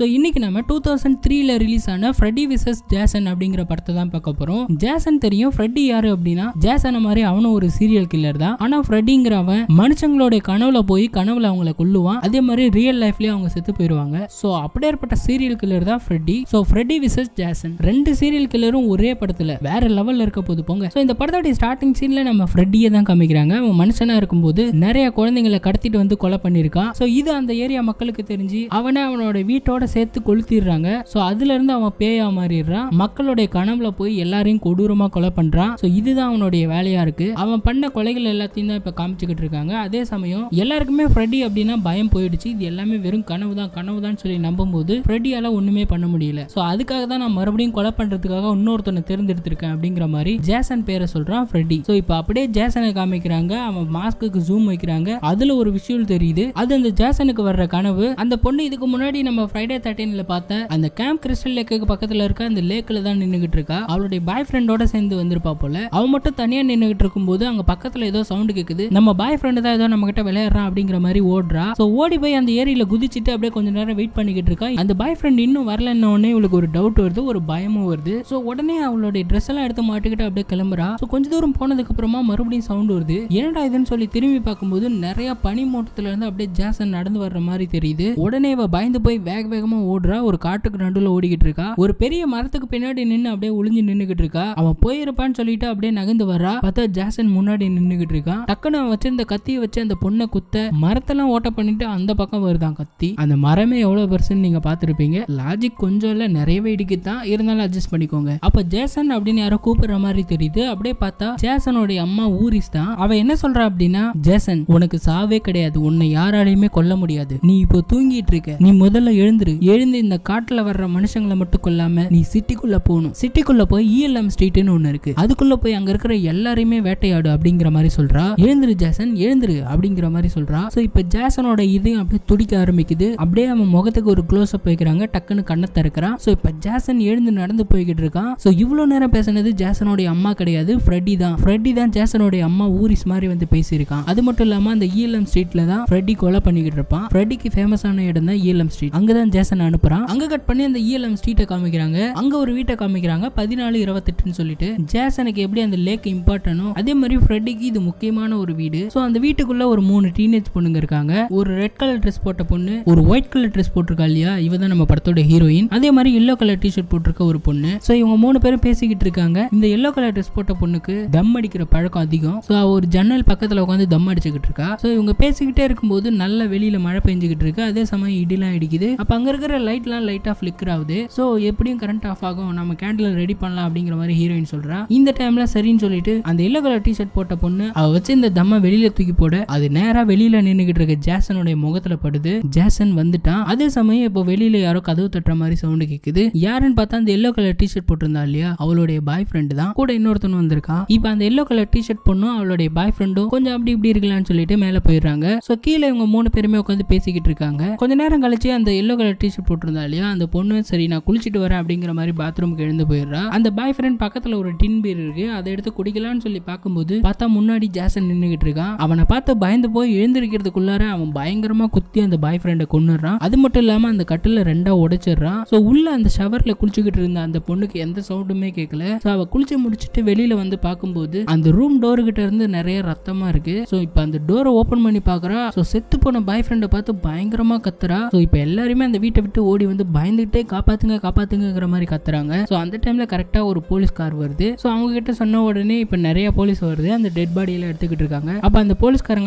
so இன்றைக்கி நம்ம two thousand த்ரீல ரிலீஸ் ஆன ஃப்ரெடி விசஸ் ஜேசன் அப்படிங்கிற படத்தை தான் பார்க்க போகிறோம் ஜேசன் தெரியும் ஃப்ரெட்டி யாரு அப்படின்னா ஜேசனை மாதிரி அவனும் ஒரு சீரியல் கில்லர் தான் ஆனால் ஃப்ரெட்டிங்கிறவன் அவன் கனவுல போய் கனவுல அவங்கள கொல்லுவான் அதே மாதிரி ரியல் லைஃப்லேயே அவங்க செத்து போயிடுவாங்க ஸோ அப்படியேற்பட்ட சீரியல் கில்லர் தான் Freddy so Freddy versus Jason ரெண்டு சீரியல் கில்லரும் ஒரே படத்தில் வேற லெவலில் இருக்க போது போங்க ஸோ இந்த படத்தோடைய ஸ்டார்டிங் சீனில் நம்ம ஃப்ரெட்டியை தான் காமிக்கிறாங்க அவன் மனுஷனாக இருக்கும்போது நிறைய குழந்தைங்களை கடத்திட்டு வந்து கொலை பண்ணியிருக்கான் ஸோ இது அந்த ஏரியா மக்களுக்கு தெரிஞ்சு அவனை அவனோட வீட்டோட சேர்த்து கொளுத்திடுறாங்க ஸோ அதுலேருந்து அவன் பேயா மாறிடுறான் மக்களுடைய கனவுல போய் எல்லாரையும் கொடூரமாக கொலை பண்ணுறான் ஸோ இதுதான் அவனுடைய வேலையாக இருக்குது அவன் பண்ண கொலைகள் எல்லாத்தையும் தான் இப்போ காமிச்சிக்கிட்டு இருக்காங்க அதே சமயம் எல்லாருக்குமே ஃப்ரெடி அப்படின்னா பயம் போயிடுச்சு இது எல்லாமே வெறும் கனவு தான் கனவு தான் சொல்லி போது ஃப்ரெடியால ஒன்றுமே பண்ண முடியல ஸோ அதுக்காக தான் நான் மறுபடியும் கொலை பண்ணுறதுக்காக இன்னொருத்தனை தேர்ந்தெடுத்திருக்கேன் அப்படிங்கிற மாதிரி ஜேசன் பேரை சொல்கிறான் ஃப்ரெடி ஸோ இப்போ அப்படியே ஜேசனை காமிக்கிறாங்க அவன் மாஸ்க்கு ஜூம் வைக்கிறாங்க அதில் ஒரு விஷயம் தெரியுது அது அந்த ஜேசனுக்கு வர்ற கனவு அந்த பொண்ணு இதுக்கு முன்னாடி நம்ம ஃப்ரைடே டுடே தேர்ட்டீன்ல பார்த்தேன் அந்த கேம்ப் கிறிஸ்டல் லேக்கு பக்கத்துல இருக்க அந்த லேக்ல தான் நின்றுகிட்டு இருக்கா அவளுடைய பாய் ஃப்ரெண்டோட சேர்ந்து வந்திருப்பா போல அவ மட்டும் தனியா நின்றுகிட்டு இருக்கும்போது அங்க பக்கத்துல ஏதோ சவுண்டு கேக்குது நம்ம பாய் ஃப்ரெண்ட் தான் ஏதோ நம்ம கிட்ட விளையாடுறான் அப்படிங்கிற மாதிரி ஓடுறா ஸோ ஓடி போய் அந்த ஏரியில குதிச்சுட்டு அப்படியே கொஞ்ச நேரம் வெயிட் பண்ணிக்கிட்டு இருக்கா அந்த பாய் ஃப்ரெண்ட் இன்னும் வரலன்னு உடனே இவளுக்கு ஒரு டவுட் வருது ஒரு பயமும் வருது சோ உடனே அவளுடைய ட்ரெஸ் எல்லாம் எடுத்து மாட்டுக்கிட்டு அப்படியே கிளம்புறா ஸோ கொஞ்ச தூரம் போனதுக்கு அப்புறமா மறுபடியும் சவுண்ட் வருது என்னடா இதுன்னு சொல்லி திரும்பி பார்க்கும்போது நிறைய பனி மூட்டத்துல இருந்து அப்படியே ஜாசன் நடந்து வர்ற மாதிரி தெரியுது உடனே இவ பயந்து போய் வேக வேகமா ஓடுறா ஒரு காட்டுக்கு நடுவில் ஓடிக்கிட்டு இருக்கா ஒரு பெரிய மரத்துக்கு பின்னாடி நின்று அப்படியே ஒளிஞ்சு நின்றுகிட்டு இருக்கா அவன் போயிருப்பான்னு சொல்லிட்டு அப்படியே நகர்ந்து வர்றா பார்த்தா ஜாசன் முன்னாடி நின்றுகிட்டு இருக்கான் டக்குன்னு வச்சிருந்த கத்தியை வச்சு அந்த பொண்ணை குத்த மரத்தெல்லாம் ஓட்ட பண்ணிட்டு அந்த பக்கம் வருதான் கத்தி அந்த மரமே எவ்வளவு பெருசுன்னு நீங்க பாத்துருப்பீங்க லாஜிக் கொஞ்சம் இல்ல நிறையவே இடிக்குதான் இருந்தாலும் அட்ஜஸ்ட் பண்ணிக்கோங்க அப்ப ஜேசன் அப்படின்னு யாரோ கூப்பிடுற மாதிரி தெரியுது அப்படியே பார்த்தா ஜேசனோடைய அம்மா ஊரிஸ் தான் அவன் என்ன சொல்றா அப்படின்னா ஜேசன் உனக்கு சாவே கிடையாது உன்னை யாராலையுமே கொல்ல முடியாது நீ இப்போ தூங்கிட்டு இருக்க நீ முதல்ல எழுந்துரு இரு எழுந்து இந்த காட்டுல வர்ற மனுஷங்களை மட்டும் கொல்லாம நீ சிட்டிக்குள்ள போகணும் சிட்டிக்குள்ள போய் இஎல்எம் e ஸ்ட்ரீட்னு ஒண்ணு இருக்கு அதுக்குள்ள போய் அங்க இருக்கிற எல்லாரையுமே வேட்டையாடு அப்படிங்கிற மாதிரி சொல்றா எழுந்திரு ஜேசன் எழுந்திரு அப்படிங்கிற மாதிரி சொல்றா சோ இப்ப ஜேசனோட இதையும் அப்படியே துடிக்க ஆரம்பிக்குது அப்படியே அவன் முகத்துக்கு ஒரு க்ளோஸ் அப் வைக்கிறாங்க டக்குன்னு கண்ணை திறக்கிறான் சோ இப்ப ஜேசன் எழுந்து நடந்து போய்கிட்டு இருக்கான் சோ இவ்வளவு நேரம் பேசினது ஜேசனோட அம்மா கிடையாது ஃப்ரெட்டி தான் ஃப்ரெட்டி தான் ஜேசனுடைய அம்மா ஊரிஸ் மாதிரி வந்து பேசியிருக்கான் அது மட்டும் இல்லாம அந்த இஎல்எம் e ஸ்ட்ரீட்ல தான் ஃப்ரெட்டி கொலை பண்ணிக்கிட்டு இருப்பான் ஃப்ரெட்டிக்கு ஃபேமஸான இடம் தான் இஎல்எம் e ஸ்ட்ரீட் அங்கதான் ஜேசன் அனுப்புறான் அங்க கட் பண்ணி அந்த இஎல்எம் e ஸ்ட்ரீட்டை காமிக்கிறாங்க அங்க ஒரு வீட்டை காமிக்கிறாங்க பதினாலு இருபத்தெட்டுன்னு சொல்லிட்டு ஜேசனுக்கு எப்படி அந்த லேக் இம்பார்ட்டனோ அதே மாதிரி ஃப்ரெட்டிக்கு இது முக்கியமான ஒரு வீடு ஸோ அந்த வீட்டுக்குள்ள ஒரு மூணு டீனேஜ் பொண்ணுங்க இருக்காங்க ஒரு ரெட் கலர் ட்ரெஸ் போட்ட பொண்ணு ஒரு ஒயிட் கலர் ட்ரெஸ் போட்டிருக்கா இல்லையா இவ நம்ம படத்தோட ஹீரோயின் அதே மாதிரி எல்லோ கலர் டிஷர்ட் போட்டிருக்க ஒரு பொண்ணு ஸோ இவங்க மூணு பேரும் பேசிக்கிட்டு இருக்காங்க இந்த எல்லோ கலர் ட்ரெஸ் போட்ட பொண்ணுக்கு தம் அடிக்கிற பழக்கம் அதிகம் ஸோ ஒரு ஜன்னல் பக்கத்தில் உட்காந்து தம் அடிச்சுக்கிட்டு இருக்கா ஸோ இவங்க பேசிக்கிட்டே இருக்கும்போது நல்ல வெளியில மழை பெஞ்சுக்கிட்டு இருக்கு அதே சமயம் இடிலாம் அடிக்குது அப்போ அங்க அங்கே இருக்கிற லைட்லாம் லைட்டாக ஃப்ளிக்கர் ஆகுது ஸோ எப்படியும் கரண்ட் ஆஃப் ஆகும் நம்ம கேண்டில் ரெடி பண்ணலாம் அப்படிங்கிற மாதிரி ஹீரோயின் சொல்கிறா இந்த டைமில் சரின்னு சொல்லிட்டு அந்த எல்லோ கலர் டிஷர்ட் போட்ட பொண்ணு அவள் வச்சு இந்த தம்மை வெளியில் தூக்கி போட அது நேராக வெளியில் நின்றுக்கிட்டு இருக்க ஜேசனுடைய முகத்தில் படுது ஜேசன் வந்துட்டான் அதே சமயம் இப்போ வெளியில் யாரோ கதவு தட்டுற மாதிரி சவுண்டு கேட்குது யாருன்னு பார்த்தா அந்த எல்லோ கலர் டிஷர்ட் போட்டிருந்தா இல்லையா அவளுடைய பாய் ஃப்ரெண்டு தான் கூட இன்னொருத்தன் வந்திருக்கான் இப்போ அந்த எல்லோ கலர் டிஷர்ட் பொண்ணும் அவளுடைய பாய் ஃப்ரெண்டும் கொஞ்சம் அப்படி இப்படி இருக்கலாம்னு சொல்லிட்டு மேலே போயிடுறாங்க ஸோ கீழே இவங்க மூணு பேருமே உட்காந்து பேசிக்கிட்டு இருக்காங்க கொஞ்ச நேரம் கழிச்சு அந்த எல்லோ கலர் டிஷர்ட் போட்டிருந்தா இல்லையா அந்த பொண்ணு சரி நான் குளிச்சுட்டு வரேன் அப்படிங்கிற மாதிரி பாத்ரூமுக்கு எழுந்து போயிடுறா அந்த பாய் ஃப்ரெண்ட் பக்கத்தில் ஒரு டின் பீர் இருக்கு அதை எடுத்து குடிக்கலாம்னு சொல்லி பார்க்கும்போது பார்த்தா முன்னாடி ஜாசன் நின்றுகிட்டு இருக்கான் அவனை பார்த்து பயந்து போய் எழுந்திருக்கிறதுக்குள்ளார அவன் பயங்கரமா குத்தி அந்த பாய் ஃப்ரெண்டை கொண்டுறான் அது மட்டும் இல்லாம அந்த கட்டில ரெண்டா உடைச்சிடுறான் ஸோ உள்ள அந்த ஷவர்ல குளிச்சுக்கிட்டு இருந்த அந்த பொண்ணுக்கு எந்த சவுண்டுமே கேட்கல ஸோ அவ குளிச்சு முடிச்சுட்டு வெளியில வந்து பார்க்கும்போது அந்த ரூம் டோரு கிட்ட இருந்து நிறைய ரத்தமா இருக்கு ஸோ இப்போ அந்த டோரை ஓப்பன் பண்ணி பார்க்குறா ஸோ செத்து போன பாய் ஃப்ரெண்டை பார்த்து பயங்கரமா கத்துறா ஸோ இப்போ எல்லாருமே அந்த வீட்டை விட்டு ஓடி வந்து பயந்துகிட்டே காப்பாத்துங்க காப்பாத்துங்கிற மாதிரி கத்துறாங்க ஸோ அந்த டைம்ல கரெக்டா ஒரு போலீஸ் கார் வருது ஸோ அவங்க கிட்ட சொன்ன உடனே இப்போ நிறைய போலீஸ் வருது அந்த டெட் பாடியில எடுத்துக்கிட்டு இருக்காங்க அப்ப அந்த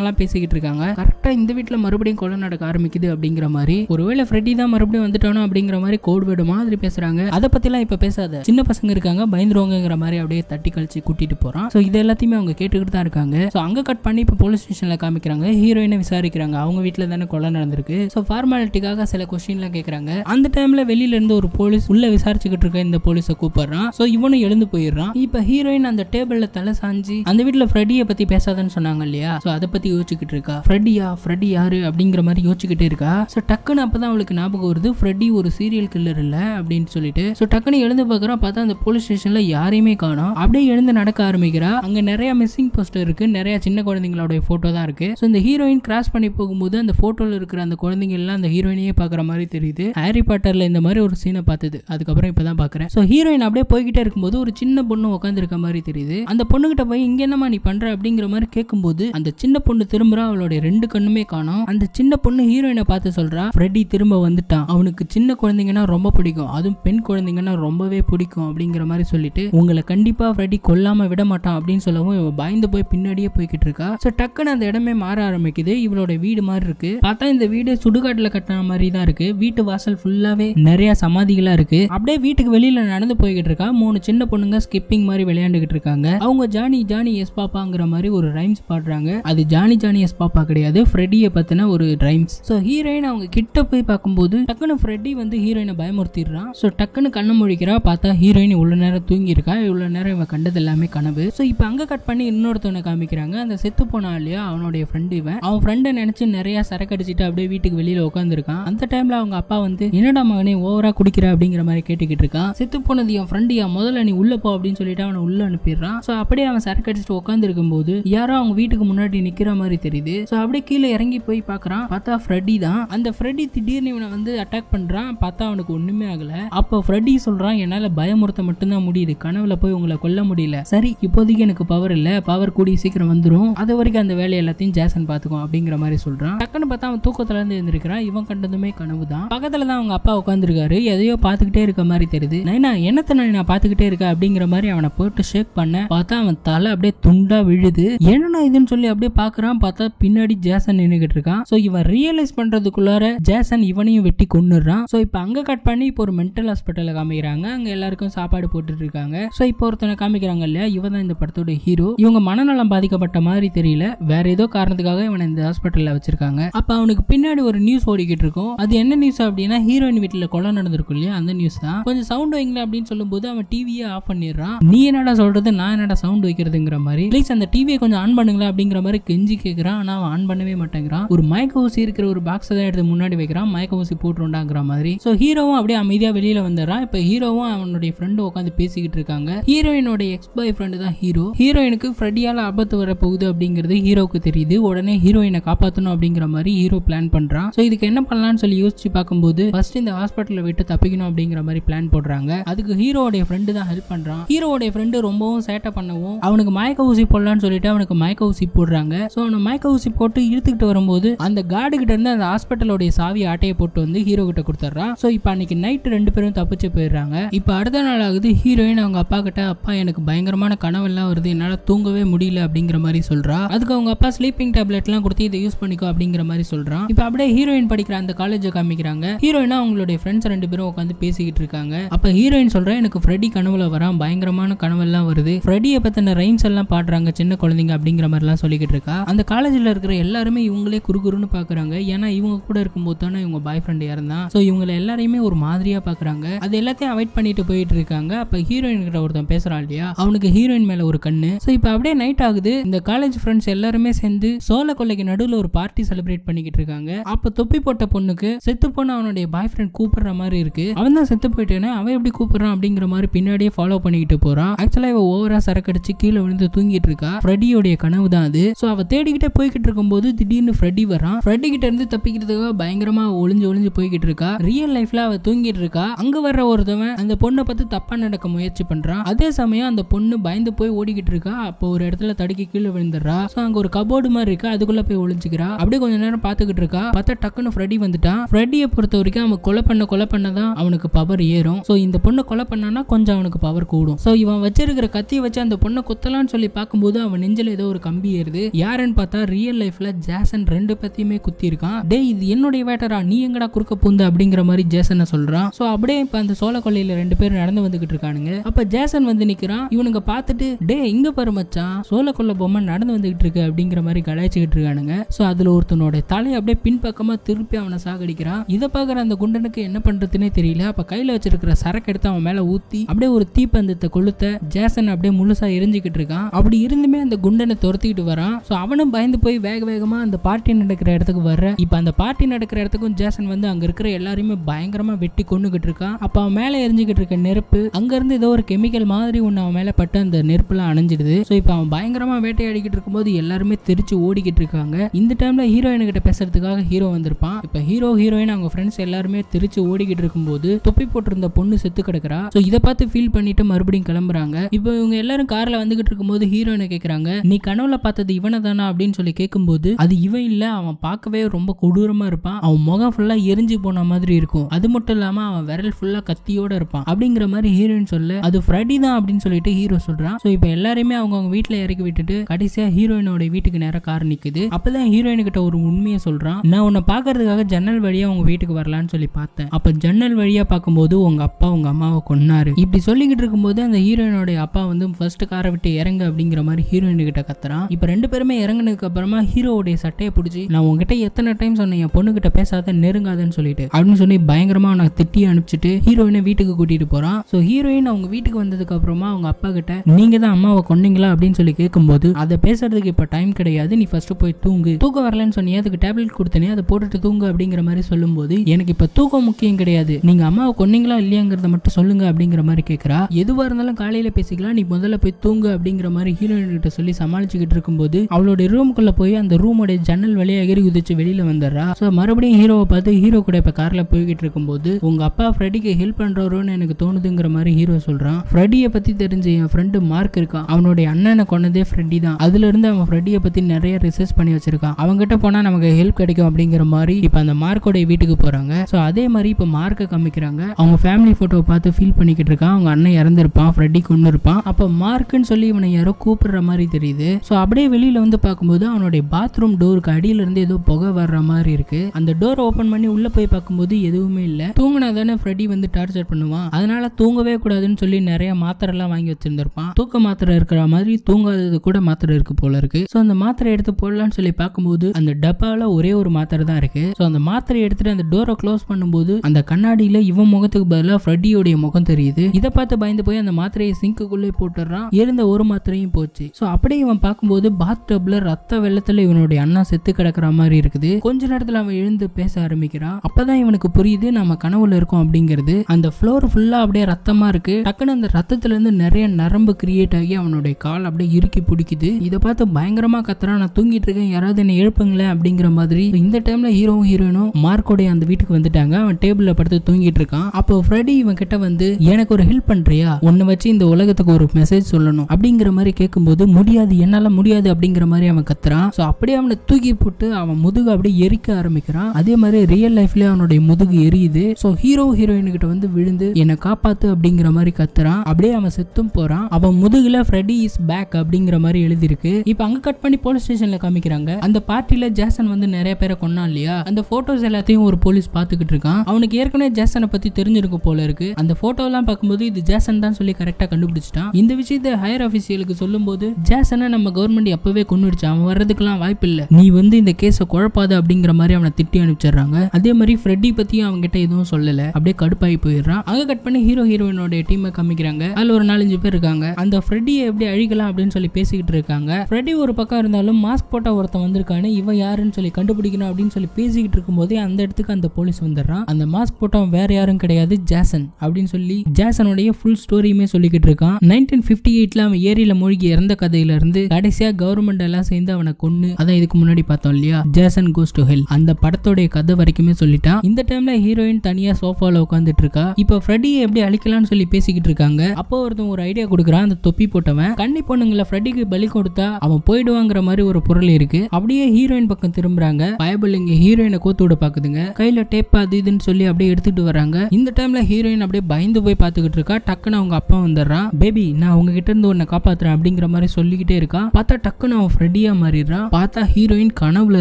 எல்லாம் பேசிக்கிட்டு இருக்காங்க கரெக்டா இந்த வீட்டுல மறுபடியும் கொலை நடக்க ஆரம்பிக்குது அப்படிங்கிற மாதிரி ஒருவேளை ஃப்ரெட்டி தான் மறுபடியும் வந்துட்டானோ அப்படிங்கிற மாதிரி கோட் வேர்டு மாதிரி பேசுறாங்க அதை எல்லாம் இப்ப பேசாத சின்ன பசங்க இருக்காங்க பயந்துருவாங்கிற மாதிரி அப்படியே தட்டி கழிச்சு கூட்டிட்டு போறான் ஸோ இது எல்லாத்தையுமே அவங்க கேட்டுக்கிட்டு தான் இருக்காங்க ஸோ அங்க கட் பண்ணி இப்போ போலீஸ் ஸ்டேஷன்ல காமிக்கிறாங்க ஹீரோயினை விசாரிக்கிறாங்க அவங்க வீட்டில் தானே கொலை நடந்திருக்கு ஸோ ஃபார்மாலிட்டிக்காக சில கொஸ்டின்ல கேக்குறாங்க அந்த டைம்ல வெளியில இருந்து ஒரு போலீஸ் உள்ள விசாரிச்சுக்கிட்டு இருக்க இந்த போலீஸை கூப்பிடுறான் சோ இவனும் எழுந்து போயிடுறான் இப்போ ஹீரோயின் அந்த டேபிள்ல தலை சாஞ்சி அந்த வீட்டுல ஃப்ரெடிய பத்தி பேசாதன்னு சொன்னாங்க இல்லையா சோ அதை பத்தி யோசிச்சுக்கிட்டு இருக்கா ஃப்ரெடியா ஃப்ரெடி யாரு அப்படிங்கிற மாதிரி யோசிச்சுக்கிட்டு இருக்கா ஸோ டக்குன்னு அப்போ தான் அவளுக்கு ஞாபகம் வருது ஃப்ரெடி ஒரு சீரியல் கில்லர் இல்ல அப்படின்னு சொல்லிட்டு ஸோ டக்குன்னு எழுந்து பாக்குறா பார்த்தா அந்த போலீஸ் ஸ்டேஷன்ல யாரையுமே காணும் அப்படியே எழுந்து நடக்க ஆரம்பிக்கிறா அங்கே நிறைய மிஸ்ஸிங் போஸ்டர் இருக்கு நிறைய சின்ன குழந்தைங்களோட ஃபோட்டோ தான் இருக்கு ஸோ இந்த ஹீரோயின் கிராஸ் பண்ணி போகும்போது அந்த போட்டோல இருக்கிற அந்த குழந்தைங்க எல்லாம் அந்த ஹீரோயினையே பாக்குற மாதிரி தெரியும் தெரியுது ஹாரி பாட்டரில் இந்த மாதிரி ஒரு சீனை பார்த்தது அதுக்கப்புறம் இப்போ தான் பார்க்குறேன் ஸோ ஹீரோயின் அப்படியே போய்கிட்டே இருக்கும்போது ஒரு சின்ன பொண்ணு உட்காந்துருக்க மாதிரி தெரியுது அந்த கிட்ட போய் இங்கே என்னமா நீ பண்ற அப்படிங்கிற மாதிரி கேட்கும்போது அந்த சின்ன பொண்ணு திரும்ப அவளுடைய ரெண்டு கண்ணுமே காணும் அந்த சின்ன பொண்ணு ஹீரோயினை பார்த்து சொல்றா ஃப்ரெட்டி திரும்ப வந்துட்டான் அவனுக்கு சின்ன குழந்தைங்கன்னா ரொம்ப பிடிக்கும் அதுவும் பெண் குழந்தைங்கன்னா ரொம்பவே பிடிக்கும் அப்படிங்கிற மாதிரி சொல்லிட்டு உங்களை கண்டிப்பாக ஃப்ரெட்டி கொல்லாமல் விட மாட்டான் அப்படின்னு சொல்லவும் இவன் பயந்து போய் பின்னாடியே போய்கிட்டு இருக்கா ஸோ டக்குன்னு அந்த இடமே மாற ஆரம்பிக்குது இவளோட வீடு மாதிரி இருக்கு பார்த்தா இந்த வீடு சுடுகாட்டில் கட்டின மாதிரி தான் இருக்கு வீட்டு வாசல் ஃபுல்லாவே நிறைய சமாதிகளா இருக்கு அப்படியே வீட்டுக்கு வெளியில நடந்து போய்கிட்டு இருக்கா மூணு சின்ன பொண்ணுங்க ஸ்கிப்பிங் மாதிரி விளையாண்டுகிட்டு இருக்காங்க அவங்க ஜானி ஜானி எஸ் பாப்பாங்கிற மாதிரி ஒரு ரைம்ஸ் பாடுறாங்க அது ஜானி ஜானி எஸ் பாப்பா கிடையாது ஃப்ரெட்டியை பத்தின ஒரு ரைம்ஸ் ஸோ ஹீரோயின் அவங்க கிட்ட போய் பார்க்கும்போது டக்குனு ஃப்ரெட்டி வந்து ஹீரோயினை பயமுறுத்திடுறான் ஸோ டக்குன்னு கண்ணை முழிக்கிறா பார்த்தா ஹீரோயின் இவ்வளோ நேரம் தூங்கியிருக்கா இவ்வளோ நேரம் இவன் கண்டது எல்லாமே கனவு ஸோ இப்போ அங்கே கட் பண்ணி இன்னொருத்தவனை காமிக்கிறாங்க அந்த செத்து போனா இல்லையா அவனுடைய ஃப்ரெண்டு இவன் அவன் ஃப்ரெண்டை நினைச்சு நிறைய சரக்கு அடிச்சுட்டு அப்படியே வீட்டுக்கு வெளியில உட்காந்துருக்கான் அந்த டைம்ல அவங்க அவங்க அப்பா வந்து என்னடா மகனே ஓவரா குடிக்கிற அப்படிங்கிற மாதிரி கேட்டுக்கிட்டு இருக்கான் செத்து போனது என் ஃப்ரெண்டு என் முதல்ல நீ உள்ள போ அப்படின்னு சொல்லிட்டு அவனை உள்ள அனுப்பிடுறான் ஸோ அப்படியே அவன் சரக்கு அடிச்சுட்டு உட்காந்து இருக்கும்போது யாரோ அவங்க வீட்டுக்கு முன்னாடி நிக்கிற மாதிரி தெரியுது ஸோ அப்படியே கீழே இறங்கி போய் பாக்குறான் பார்த்தா ஃப்ரெட்டி தான் அந்த ஃப்ரெட்டி திடீர்னு இவனை வந்து அட்டாக் பண்றான் பார்த்தா அவனுக்கு ஒண்ணுமே ஆகல அப்போ ஃப்ரெட்டி சொல்றான் என்னால பயமுறுத்த மட்டும்தான் முடியுது கனவுல போய் உங்களை கொல்ல முடியல சரி இப்போதைக்கு எனக்கு பவர் இல்ல பவர் கூடி சீக்கிரம் வந்துடும் அது வரைக்கும் அந்த வேலை எல்லாத்தையும் ஜேசன் பாத்துக்கும் அப்படிங்கிற மாதிரி சொல்றான் டக்குன்னு பார்த்தா அவன் தூக்கத்துல இருந்து இருந்திருக்கிறான் இவன் கண்டதுமே கனவு தான் பக்கத்துல தான் அவங்க அப்பா உட்காந்துருக்காரு எதையோ பார்த்துக்கிட்டே இருக்க மாதிரி தெரியுது நைனா என்னத்தை நான் பார்த்துக்கிட்டே இருக்க அப்படிங்கிற மாதிரி அவனை போட்டு ஷேக் பண்ண பார்த்தா அவன் தலை அப்படியே துண்டா விழுது என்னன்னா இதுன்னு சொல்லி அப்படியே பாக்குறான் பார்த்தா பின்னாடி ஜேசன் நின்னுகிட்டு இருக்கான் சோ இவன் ரியலைஸ் பண்றதுக்குள்ளார ஜேசன் இவனையும் வெட்டி கொண்டுறான் சோ இப்ப அங்க கட் பண்ணி இப்போ ஒரு மென்டல் ஹாஸ்பிட்டலில் காமிக்கிறாங்க அங்க எல்லாருக்கும் சாப்பாடு போட்டுட்டு இருக்காங்க சோ இப்போ ஒருத்தனை காமிக்கிறாங்க இல்லையா இவன் தான் இந்த படத்தோட ஹீரோ இவங்க மனநலம் பாதிக்கப்பட்ட மாதிரி தெரியல வேற ஏதோ காரணத்துக்காக இவனை இந்த ஹாஸ்பிட்டலில் வச்சிருக்காங்க அப்ப அவனுக்கு பின்னாடி ஒரு நியூஸ் ஓடிக்கிட்டு இருக்கும் அது என்ன நியூஸ் நியூஸ் அப்படின்னா ஹீரோயின் வீட்டில் கொலை நடந்திருக்கும் இல்லையா அந்த நியூஸ் தான் கொஞ்சம் சவுண்ட் வைங்கள அப்படின்னு சொல்லும்போது அவன் டிவியை ஆஃப் பண்ணிடுறான் நீ என்னடா சொல்றது நான் என்னடா சவுண்ட் வைக்கிறதுங்கிற மாதிரி ப்ளீஸ் அந்த டிவியை கொஞ்சம் ஆன் பண்ணுங்களா அப்படிங்கிற மாதிரி கெஞ்சி கேட்குறான் ஆனால் அவன் ஆன் பண்ணவே மாட்டேங்கிறான் ஒரு மயக்க ஊசி இருக்கிற ஒரு பாக்ஸை தான் எடுத்து முன்னாடி வைக்கிறான் மயக்க ஊசி போட்டுருண்டாங்கிற மாதிரி ஸோ ஹீரோவும் அப்படியே அமைதியாக வெளியில் வந்துடுறான் இப்போ ஹீரோவும் அவனுடைய ஃப்ரெண்டு உட்காந்து பேசிக்கிட்டு இருக்காங்க ஹீரோயினோட எக்ஸ் பாய் ஃப்ரெண்டு தான் ஹீரோ ஹீரோயினுக்கு ஃப்ரெடியால ஆபத்து வர போகுது அப்படிங்கிறது ஹீரோவுக்கு தெரியுது உடனே ஹீரோயினை காப்பாற்றணும் அப்படிங்கிற மாதிரி ஹீரோ பிளான் பண்ணுறான் ஸோ இதுக்கு என்ன பண்ணலாம்னு சொல்லி யோசிச்சு பார்க்கும்போது ஃபர்ஸ்ட் இந்த ஹாஸ்பிட்டலில் விட்டு தப்பிக்கணும் அப்படிங்கிற மாதிரி பிளான் போடுறாங்க அதுக்கு ஹீரோடைய ஃப்ரெண்டு தான் ஹெல்ப் பண்ணுறான் ஹீரோடைய ஃப்ரெண்டு ரொம்பவும் சேட்டை பண்ணவும் அவனுக்கு மயக்க ஊசி போடலான்னு சொல்லிட்டு அவனுக்கு மயக்க ஊசி போடுறாங்க ஸோ அவனை மயக்க ஊசி போட்டு இழுத்துக்கிட்டு வரும்போது அந்த கார்டு கிட்ட இருந்து அந்த ஹாஸ்பிட்டலோடைய சாவி ஆட்டையை போட்டு வந்து ஹீரோ கிட்ட கொடுத்துட்றான் ஸோ இப்போ அன்னைக்கு நைட்டு ரெண்டு பேரும் தப்பிச்சு போயிடுறாங்க இப்போ அடுத்த நாள் ஆகுது ஹீரோயின் அவங்க அப்பா கிட்ட அப்பா எனக்கு பயங்கரமான கனவெல்லாம் வருது என்னால் தூங்கவே முடியல அப்படிங்கிற மாதிரி சொல்கிறா அதுக்கு அவங்க அப்பா ஸ்லீப்பிங் டேப்லெட்லாம் கொடுத்து இதை யூஸ் பண்ணிக்கோ அப்படிங்கிற மாதிரி சொல்கிறான் இப்போ அப்படியே ஹீரோயின் படிக்கிற அந்த காலேஜை காமிக்கிறாங்க காமிக்கிறாங்க ஹீரோயினா அவங்களுடைய ஃப்ரெண்ட்ஸ் ரெண்டு பேரும் உட்காந்து பேசிக்கிட்டு இருக்காங்க அப்ப ஹீரோயின் சொல்றேன் எனக்கு ஃப்ரெடி கனவுல வரான் பயங்கரமான கனவெல்லாம் வருது ஃப்ரெடியை பத்தின ரைம்ஸ் எல்லாம் பாடுறாங்க சின்ன குழந்தைங்க அப்படிங்கிற மாதிரிலாம் சொல்லிக்கிட்டு இருக்கா அந்த காலேஜில் இருக்கிற எல்லாருமே இவங்களே குறுகுறுன்னு பார்க்குறாங்க ஏன்னா இவங்க கூட இருக்கும்போது தானே இவங்க பாய் ஃப்ரெண்ட் இறந்தான் ஸோ இவங்களை எல்லாரையுமே ஒரு மாதிரியாக பார்க்குறாங்க அது எல்லாத்தையும் அவாய்ட் பண்ணிட்டு போயிட்டு இருக்காங்க அப்போ ஹீரோயின் கிட்ட ஒருத்தன் பேசுகிறான் இல்லையா அவனுக்கு ஹீரோயின் மேலே ஒரு கண்ணு ஸோ இப்போ அப்படியே நைட் ஆகுது இந்த காலேஜ் ஃப்ரெண்ட்ஸ் எல்லாருமே சேர்ந்து சோழ கொள்ளைக்கு நடுவில் ஒரு பார்ட்டி செலிப்ரேட் பண்ணிக்கிட்டு இருக்காங்க அப்போ தொப்பி போட்ட பொண்ணுக்கு செத்து அப்போ நான் அவனுடைய பாய் ஃப்ரெண்ட் கூப்பிடுற மாதிரி இருக்கு அவன் தான் செத்து போயிட்டேன்னு அவன் எப்படி கூப்பிடுறான் அப்படிங்கிற மாதிரி பின்னாடியே ஃபாலோ பண்ணிக்கிட்டு போறான் ஆக்சுவலா இவன் ஓவரா சரக்கடிச்சு கீழே விழுந்து தூங்கிட்டு இருக்கா ஃப்ரெடியோடைய கனவு தான் அது ஸோ அவ தேடிக்கிட்டே போய்கிட்டு இருக்கும்போது திடீர்னு ஃப்ரெடி வரான் ஃப்ரெடி கிட்ட இருந்து தப்பிக்கிறதுக்காக பயங்கரமா ஒளிஞ்சு ஒளிஞ்சு போய்கிட்டு இருக்கா ரியல் லைஃப்ல அவ தூங்கிட்டு இருக்கா அங்க வர்ற ஒருத்தவன் அந்த பொண்ணை பார்த்து தப்பா நடக்க முயற்சி பண்றான் அதே சமயம் அந்த பொண்ணு பயந்து போய் ஓடிக்கிட்டு இருக்கா அப்போ ஒரு இடத்துல தடுக்கி கீழே விழுந்துடுறா ஸோ அங்க ஒரு கபோர்டு மாதிரி இருக்கா அதுக்குள்ள போய் ஒளிஞ்சுக்கிறா அப்படியே கொஞ்ச நேரம் பாத்துக்கிட்டு இருக்கா பார்த்தா டக்குன்னு ஃப்ரெடி வந்துட்டான் ஃப்ரெடிய பொறுத்த வரைக்கும் அவன் கொலை பண்ண கொலை பண்ண தான் அவனுக்கு பவர் ஏறும் ஸோ இந்த பொண்ணை கொலை பண்ணானா கொஞ்சம் அவனுக்கு பவர் கூடும் ஸோ இவன் வச்சிருக்கிற கத்தியை வச்சு அந்த பொண்ணை குத்தலான்னு சொல்லி பார்க்கும்போது அவன் நெஞ்சில் ஏதோ ஒரு கம்பி ஏறுது யாருன்னு பார்த்தா ரியல் லைஃப்ல ஜேசன் ரெண்டு பத்தியுமே குத்தி இருக்கான் டே இது என்னுடைய வேட்டரா நீ எங்கடா குறுக்க பூந்து அப்படிங்கிற மாதிரி ஜேசனை சொல்றான் ஸோ அப்படியே இப்போ அந்த சோழ கொள்ளையில ரெண்டு பேரும் நடந்து வந்துகிட்டு இருக்கானுங்க அப்ப ஜேசன் வந்து நிக்கிறான் இவனுங்க பார்த்துட்டு டே இங்க பாரு மச்சான் சோழ கொள்ள பொம்மை நடந்து வந்துகிட்டு இருக்கு அப்படிங்கிற மாதிரி கலாய்ச்சிக்கிட்டு இருக்கானுங்க ஸோ அதுல ஒருத்தனோட தலை அப்படியே பின்பக்கமா திருப்பி அவனை சாகடிக்கிறான் இதை பார்க்குற அந்த குண்டனுக்கு என்ன பண்ணுறதுனே தெரியல அப்போ கையில் வச்சிருக்கிற சரக்கு எடுத்து அவன் மேலே ஊற்றி அப்படியே ஒரு தீப்பந்தத்தை கொளுத்த ஜேசன் அப்படியே முழுசாக எரிஞ்சிக்கிட்டு இருக்கான் அப்படி இருந்துமே அந்த குண்டனை துரத்திக்கிட்டு வரான் ஸோ அவனும் பயந்து போய் வேக வேகமாக அந்த பார்ட்டி நடக்கிற இடத்துக்கு வர்ற இப்போ அந்த பார்ட்டி நடக்கிற இடத்துக்கும் ஜேசன் வந்து அங்கே இருக்கிற எல்லாரையுமே பயங்கரமாக வெட்டி கொண்டுகிட்டு இருக்கான் அப்போ அவன் மேலே எரிஞ்சுக்கிட்டு இருக்க நெருப்பு அங்கேருந்து ஏதோ ஒரு கெமிக்கல் மாதிரி ஒன்று அவன் மேலே பட்டு அந்த நெருப்புலாம் அணைஞ்சிடுது ஸோ இப்போ அவன் பயங்கரமாக வேட்டையாடிக்கிட்டு இருக்கும்போது எல்லாருமே தெரிச்சு ஓடிக்கிட்டு இருக்காங்க இந்த டைமில் ஹீரோயின் கிட்ட பேசுறதுக்காக ஹீரோ வந்திருப்பான் இப்போ ஹீரோ ஹீரோயின் அவங்க ஃப்ரெண்ட்ஸ் எல்லாருமே திருச்சு ஓடிக்கிட்டு இருக்கும்போது தொப்பி போட்டிருந்த பொண்ணு செத்து கிடக்குறா ஸோ இதை பார்த்து ஃபீல் பண்ணிட்டு மறுபடியும் கிளம்புறாங்க இப்போ இவங்க எல்லாரும் கார்ல வந்துகிட்டு இருக்கும்போது ஹீரோயினை கேட்குறாங்க நீ கனவுல பார்த்தது இவனை தானா அப்படின்னு சொல்லி கேட்கும்போது அது இவன் இல்லை அவன் பார்க்கவே ரொம்ப கொடூரமா இருப்பான் அவன் முகம் ஃபுல்லா எரிஞ்சு போன மாதிரி இருக்கும் அது மட்டும் இல்லாம அவன் விரல் ஃபுல்லா கத்தியோட இருப்பான் அப்படிங்கிற மாதிரி ஹீரோயின் சொல்ல அது ஃப்ரெடி தான் அப்படின்னு சொல்லிட்டு ஹீரோ சொல்றான் ஸோ இப்போ எல்லாருமே அவங்க அவங்க வீட்டில் இறக்கி விட்டுட்டு கடைசியா ஹீரோயினோட வீட்டுக்கு நேரம் கார் நிற்குது அப்பதான் ஹீரோயின் கிட்ட ஒரு உண்மையை சொல்றான் நான் உன்னை பாக்குறதுக்காக ஜன்னல் வழியா உங்க வீட்டுக்கு வரலான்னு சொல்லி பார்த்தேன் அப்ப ஜன்னல் வழியா பார்க்கும்போது உங்க அப்பா உங்க அம்மாவை கொன்னாரு இப்படி சொல்லிக்கிட்டு இருக்கும்போது அந்த ஹீரோயினுடைய அப்பா வந்து ஃபர்ஸ்ட் காரை விட்டு இறங்க அப்படிங்கிற மாதிரி ஹீரோயின் கிட்ட கத்துறான் இப்ப ரெண்டு பேருமே இறங்கினதுக்கு அப்புறமா ஹீரோவுடைய சட்டையை பிடிச்சி நான் உங்ககிட்ட எத்தனை டைம் சொன்னேன் என் பொண்ணுகிட்ட பேசாத நெருங்காதன்னு சொல்லிட்டு அப்படின்னு சொல்லி பயங்கரமா நான் திட்டி அனுப்பிச்சிட்டு ஹீரோயினை வீட்டுக்கு கூட்டிட்டு போறான் ஸோ ஹீரோயின் அவங்க வீட்டுக்கு வந்ததுக்கு அப்புறமா அவங்க அப்பா கிட்ட நீங்க தான் அம்மாவை கொன்னீங்களா அப்படின்னு சொல்லி கேட்கும்போது அதை பேசுறதுக்கு இப்ப டைம் கிடையாது நீ ஃபர்ஸ்ட் போய் தூங்கு தூக்க வரலன்னு சொன்னியே அதுக்கு டேப்லெட் கொடுத்தனே அதை போட்டுட்டு தூங்கு அப்படிங்கிற மாதிரி சொல்லும்போது போது எனக்கு இப்போ தூக்கம் முக்கியம் கிடையாது நீங்க அம்மாவை கொன்னீங்களா இல்லையாங்கிறத மட்டும் சொல்லுங்க அப்படிங்கிற மாதிரி கேட்கறா எதுவா இருந்தாலும் காலையில பேசிக்கலாம் நீ முதல்ல போய் தூங்கு அப்படிங்கிற மாதிரி ஹீரோயின் கிட்ட சொல்லி சமாளிச்சுக்கிட்டு இருக்கும்போது அவளோட ரூமுக்குள்ள போய் அந்த ரூமோட ஜன்னல் வழியாக எகிரி குதிச்சு வெளியில வந்துடுறா ஸோ மறுபடியும் ஹீரோவை பார்த்து ஹீரோ கூட இப்போ கார்ல போய்கிட்டு இருக்கும்போது உங்க அப்பா ஃப்ரெடிக்கு ஹெல்ப் பண்ணுறவரோன்னு எனக்கு தோணுதுங்கிற மாதிரி ஹீரோ சொல்றான் ஃப்ரெடியை பத்தி தெரிஞ்ச என் ஃப்ரெண்டு மார்க் இருக்கான் அவனுடைய அண்ணனை கொண்டதே ஃப்ரெடி தான் அதுல இருந்து அவன் ஃப்ரெடியை பத்தி நிறைய ரிசர்ச் பண்ணி வச்சிருக்கான் கிட்ட போனா நமக்கு ஹெல்ப் கிடைக்கும் அப்படிங்கிற மாதிரி இப்போ அந்த மார்க்கோட வீட்டுக்கு வீட்டுக்கு போறாங்க ஸோ அதே மாதிரி இப்போ மார்க்கை காமிக்கிறாங்க அவங்க ஃபேமிலி போட்டோவை பார்த்து ஃபீல் பண்ணிக்கிட்டு இருக்கான் அவங்க அண்ணன் இறந்துருப்பான் ஃப்ரெட்டி கொண்டு இருப்பான் அப்போ மார்க்குன்னு சொல்லி இவனை யாரோ கூப்பிடுற மாதிரி தெரியுது ஸோ அப்படியே வெளியில வந்து பார்க்கும்போது அவனுடைய பாத்ரூம் டோருக்கு இருந்து ஏதோ புகை வர்ற மாதிரி இருக்கு அந்த டோர் ஓப்பன் பண்ணி உள்ள போய் பார்க்கும்போது எதுவுமே இல்லை தூங்கினா தானே ஃப்ரெடி வந்து டார்ச்சர் பண்ணுவான் அதனால தூங்கவே கூடாதுன்னு சொல்லி நிறைய மாத்திரை எல்லாம் வாங்கி வச்சிருந்திருப்பான் தூக்க மாத்திரை இருக்கிற மாதிரி தூங்காதது கூட மாத்திரை இருக்கு போல இருக்கு ஸோ அந்த மாத்திரை எடுத்து போடலாம்னு சொல்லி பார்க்கும்போது அந்த டப்பாவில் ஒரே ஒரு மாத்திரை தான் இருக்கு ஸோ அந்த மாத்திரை எடுத்துட்டு அந்த அந்த டோரை க்ளோஸ் பண்ணும்போது அந்த கண்ணாடியில இவன் முகத்துக்கு பதிலாக ஃப்ரெட்டியோடைய முகம் தெரியுது இதை பார்த்து பயந்து போய் அந்த மாத்திரையை சிங்குக்குள்ளே போட்டுறான் இருந்த ஒரு மாத்திரையும் போச்சு ஸோ அப்படியே இவன் பார்க்கும்போது பாத் டப்ல ரத்த வெள்ளத்துல இவனுடைய அண்ணா செத்து கிடக்குற மாதிரி இருக்குது கொஞ்ச நேரத்தில் அவன் எழுந்து பேச ஆரம்பிக்கிறான் அப்பதான் இவனுக்கு புரியுது நம்ம கனவுல இருக்கோம் அப்படிங்கிறது அந்த ஃப்ளோர் ஃபுல்லா அப்படியே ரத்தமா இருக்கு டக்குன்னு அந்த ரத்தத்துல இருந்து நிறைய நரம்பு கிரியேட் ஆகி அவனுடைய கால் அப்படியே இறுக்கி பிடிக்குது இதை பார்த்து பயங்கரமா கத்துறான் நான் தூங்கிட்டு இருக்கேன் யாராவது என்னை எழுப்புங்களேன் அப்படிங்கிற மாதிரி இந்த டைம்ல ஹீரோ ஹீரோயினும் மார்க்கோடைய அந்த வீட்டுக்கு வந்துட்டாங்க அவன் டேபிளில் படுத்து தூங்கிட்டு இருக்கான் அப்போ ஃப்ரெடி இவன் கிட்ட வந்து எனக்கு ஒரு ஹெல்ப் பண்றியா உன்னை வச்சு இந்த உலகத்துக்கு ஒரு மெசேஜ் சொல்லணும் அப்படிங்கிற மாதிரி கேட்கும்போது முடியாது என்னால் முடியாது அப்படிங்கிற மாதிரி அவன் கத்துறான் ஸோ அப்படியே அவனை தூக்கி போட்டு அவன் முதுகு அப்படியே எரிக்க ஆரம்பிக்கிறான் அதே மாதிரி ரியல் லைஃப்லேயே அவனுடைய முதுகு எரியுது ஸோ ஹீரோ ஹீரோயின் கிட்ட வந்து விழுந்து என்னை காப்பாத்து அப்படிங்கிற மாதிரி கத்துறான் அப்படியே அவன் செத்தும் போறான் அவன் முதுகுல ஃப்ரெடி இஸ் பேக் அப்படிங்கிற மாதிரி எழுதிருக்கு இப்போ அங்கே கட் பண்ணி போலீஸ் ஸ்டேஷன்ல காமிக்கிறாங்க அந்த பார்ட்டியில ஜேசன் வந்து நிறைய பேரை கொண்டான் இல்லையா அந்த போட்டோஸ் எல்லாத்தையும் ஒரு போலீஸ் பார்த்துக்கிட்டு இருக்கான் அவனுக்கு ஏற்கனவே ஜேசனை பத்தி தெரிஞ்சிருக்கும் போல இருக்கு அந்த போட்டோ எல்லாம் பார்க்கும்போது இது ஜேசன் தான் சொல்லி கரெக்டா கண்டுபிடிச்சிட்டான் இந்த விஷயத்த ஹையர் ஆஃபீஸியலுக்கு சொல்லும் போது ஜேசனை நம்ம கவர்மெண்ட் எப்பவே கொண்டுடுச்சு அவன் வர்றதுக்கெல்லாம் வாய்ப்பு இல்ல நீ வந்து இந்த கேஸை குழப்பாத அப்படிங்கிற மாதிரி அவனை திட்டி அனுப்பிச்சிடுறாங்க அதே மாதிரி ஃப்ரெட்டி பத்தியும் கிட்ட எதுவும் சொல்லல அப்படியே கடுப்பாகி போயிடுறான் அங்க கட் பண்ணி ஹீரோ ஹீரோயினோட டீமை காமிக்கிறாங்க அதுல ஒரு நாலஞ்சு பேர் இருக்காங்க அந்த ஃப்ரெட்டியை எப்படி அழிக்கலாம் அப்படின்னு சொல்லி பேசிக்கிட்டு இருக்காங்க ஃப்ரெட்டி ஒரு பக்கம் இருந்தாலும் மாஸ்க் போட்ட ஒருத்தன் வந்திருக்கானு இவன் யாருன்னு சொல்லி கண்டுபிடிக்கணும் அப்படின்னு சொல்லி பேசிக்கிட்டு இருக்கும்போதே அந்த இடத்துக்கு அந்த போலீஸ் வந்துடுறான் அந்த மாஸ்க் போட்டவன் வேற யாரும் கிடையாது ஜாசன் அப்படின்னு சொல்லி ஜாசனுடைய ஃபுல் ஸ்டோரியுமே சொல்லிக்கிட்டு இருக்கான் நைன்டீன் பிப்டி எயிட்ல அவன் ஏரியில மூழ்கி இறந்த கதையில இருந்து கடைசியா கவர்மெண்ட் எல்லாம் சேர்ந்து அவனை கொண்டு அதான் இதுக்கு முன்னாடி பார்த்தோம் இல்லையா ஜேசன் கோஸ் டு ஹெல் அந்த படத்தோடைய கதை வரைக்குமே சொல்லிட்டான் இந்த டைம்ல ஹீரோயின் தனியா சோஃபால உட்காந்துட்டு இருக்கா இப்போ ஃப்ரெட்டியை எப்படி அழிக்கலாம்னு சொல்லி பேசிக்கிட்டு இருக்காங்க அப்போ ஒருத்தன் ஒரு ஐடியா கொடுக்குறான் அந்த தொப்பி போட்டவன் கண்ணி பொண்ணுங்களை ஃப்ரெட்டிக்கு பலி கொடுத்தா அவன் போயிடுவாங்கிற மாதிரி ஒரு பொருள் இருக்கு அப்படியே ஹீரோயின் பக்கம் திரும்புறாங்க பயபிள் இங்க ஹீரோயினை கோத்து விட பாக்குதுங்க கையில டேப் அது இதுன்னு சொல்லி அப்படியே எடுத்துட்டு வராங்க இந்த டைம்ல ஹீரோயின் அப்படியே பயந்து போய் பாத்துக்கிட்டு இருக்கா டக்குன்னு அவங்க அப்பா வந்துடுறான் பேபி நான் அவங்க கிட்ட இருந்து உன்னை காப்பாத்துறேன் அப்படிங்கிற மாதிரி சொல்லிக்கிட்டே இருக்கா பார்த்தா டக்குன்னு அவன் ஃப்ரெடியா மாறிடுறான் பார்த்தா ஹீரோயின் கனவுல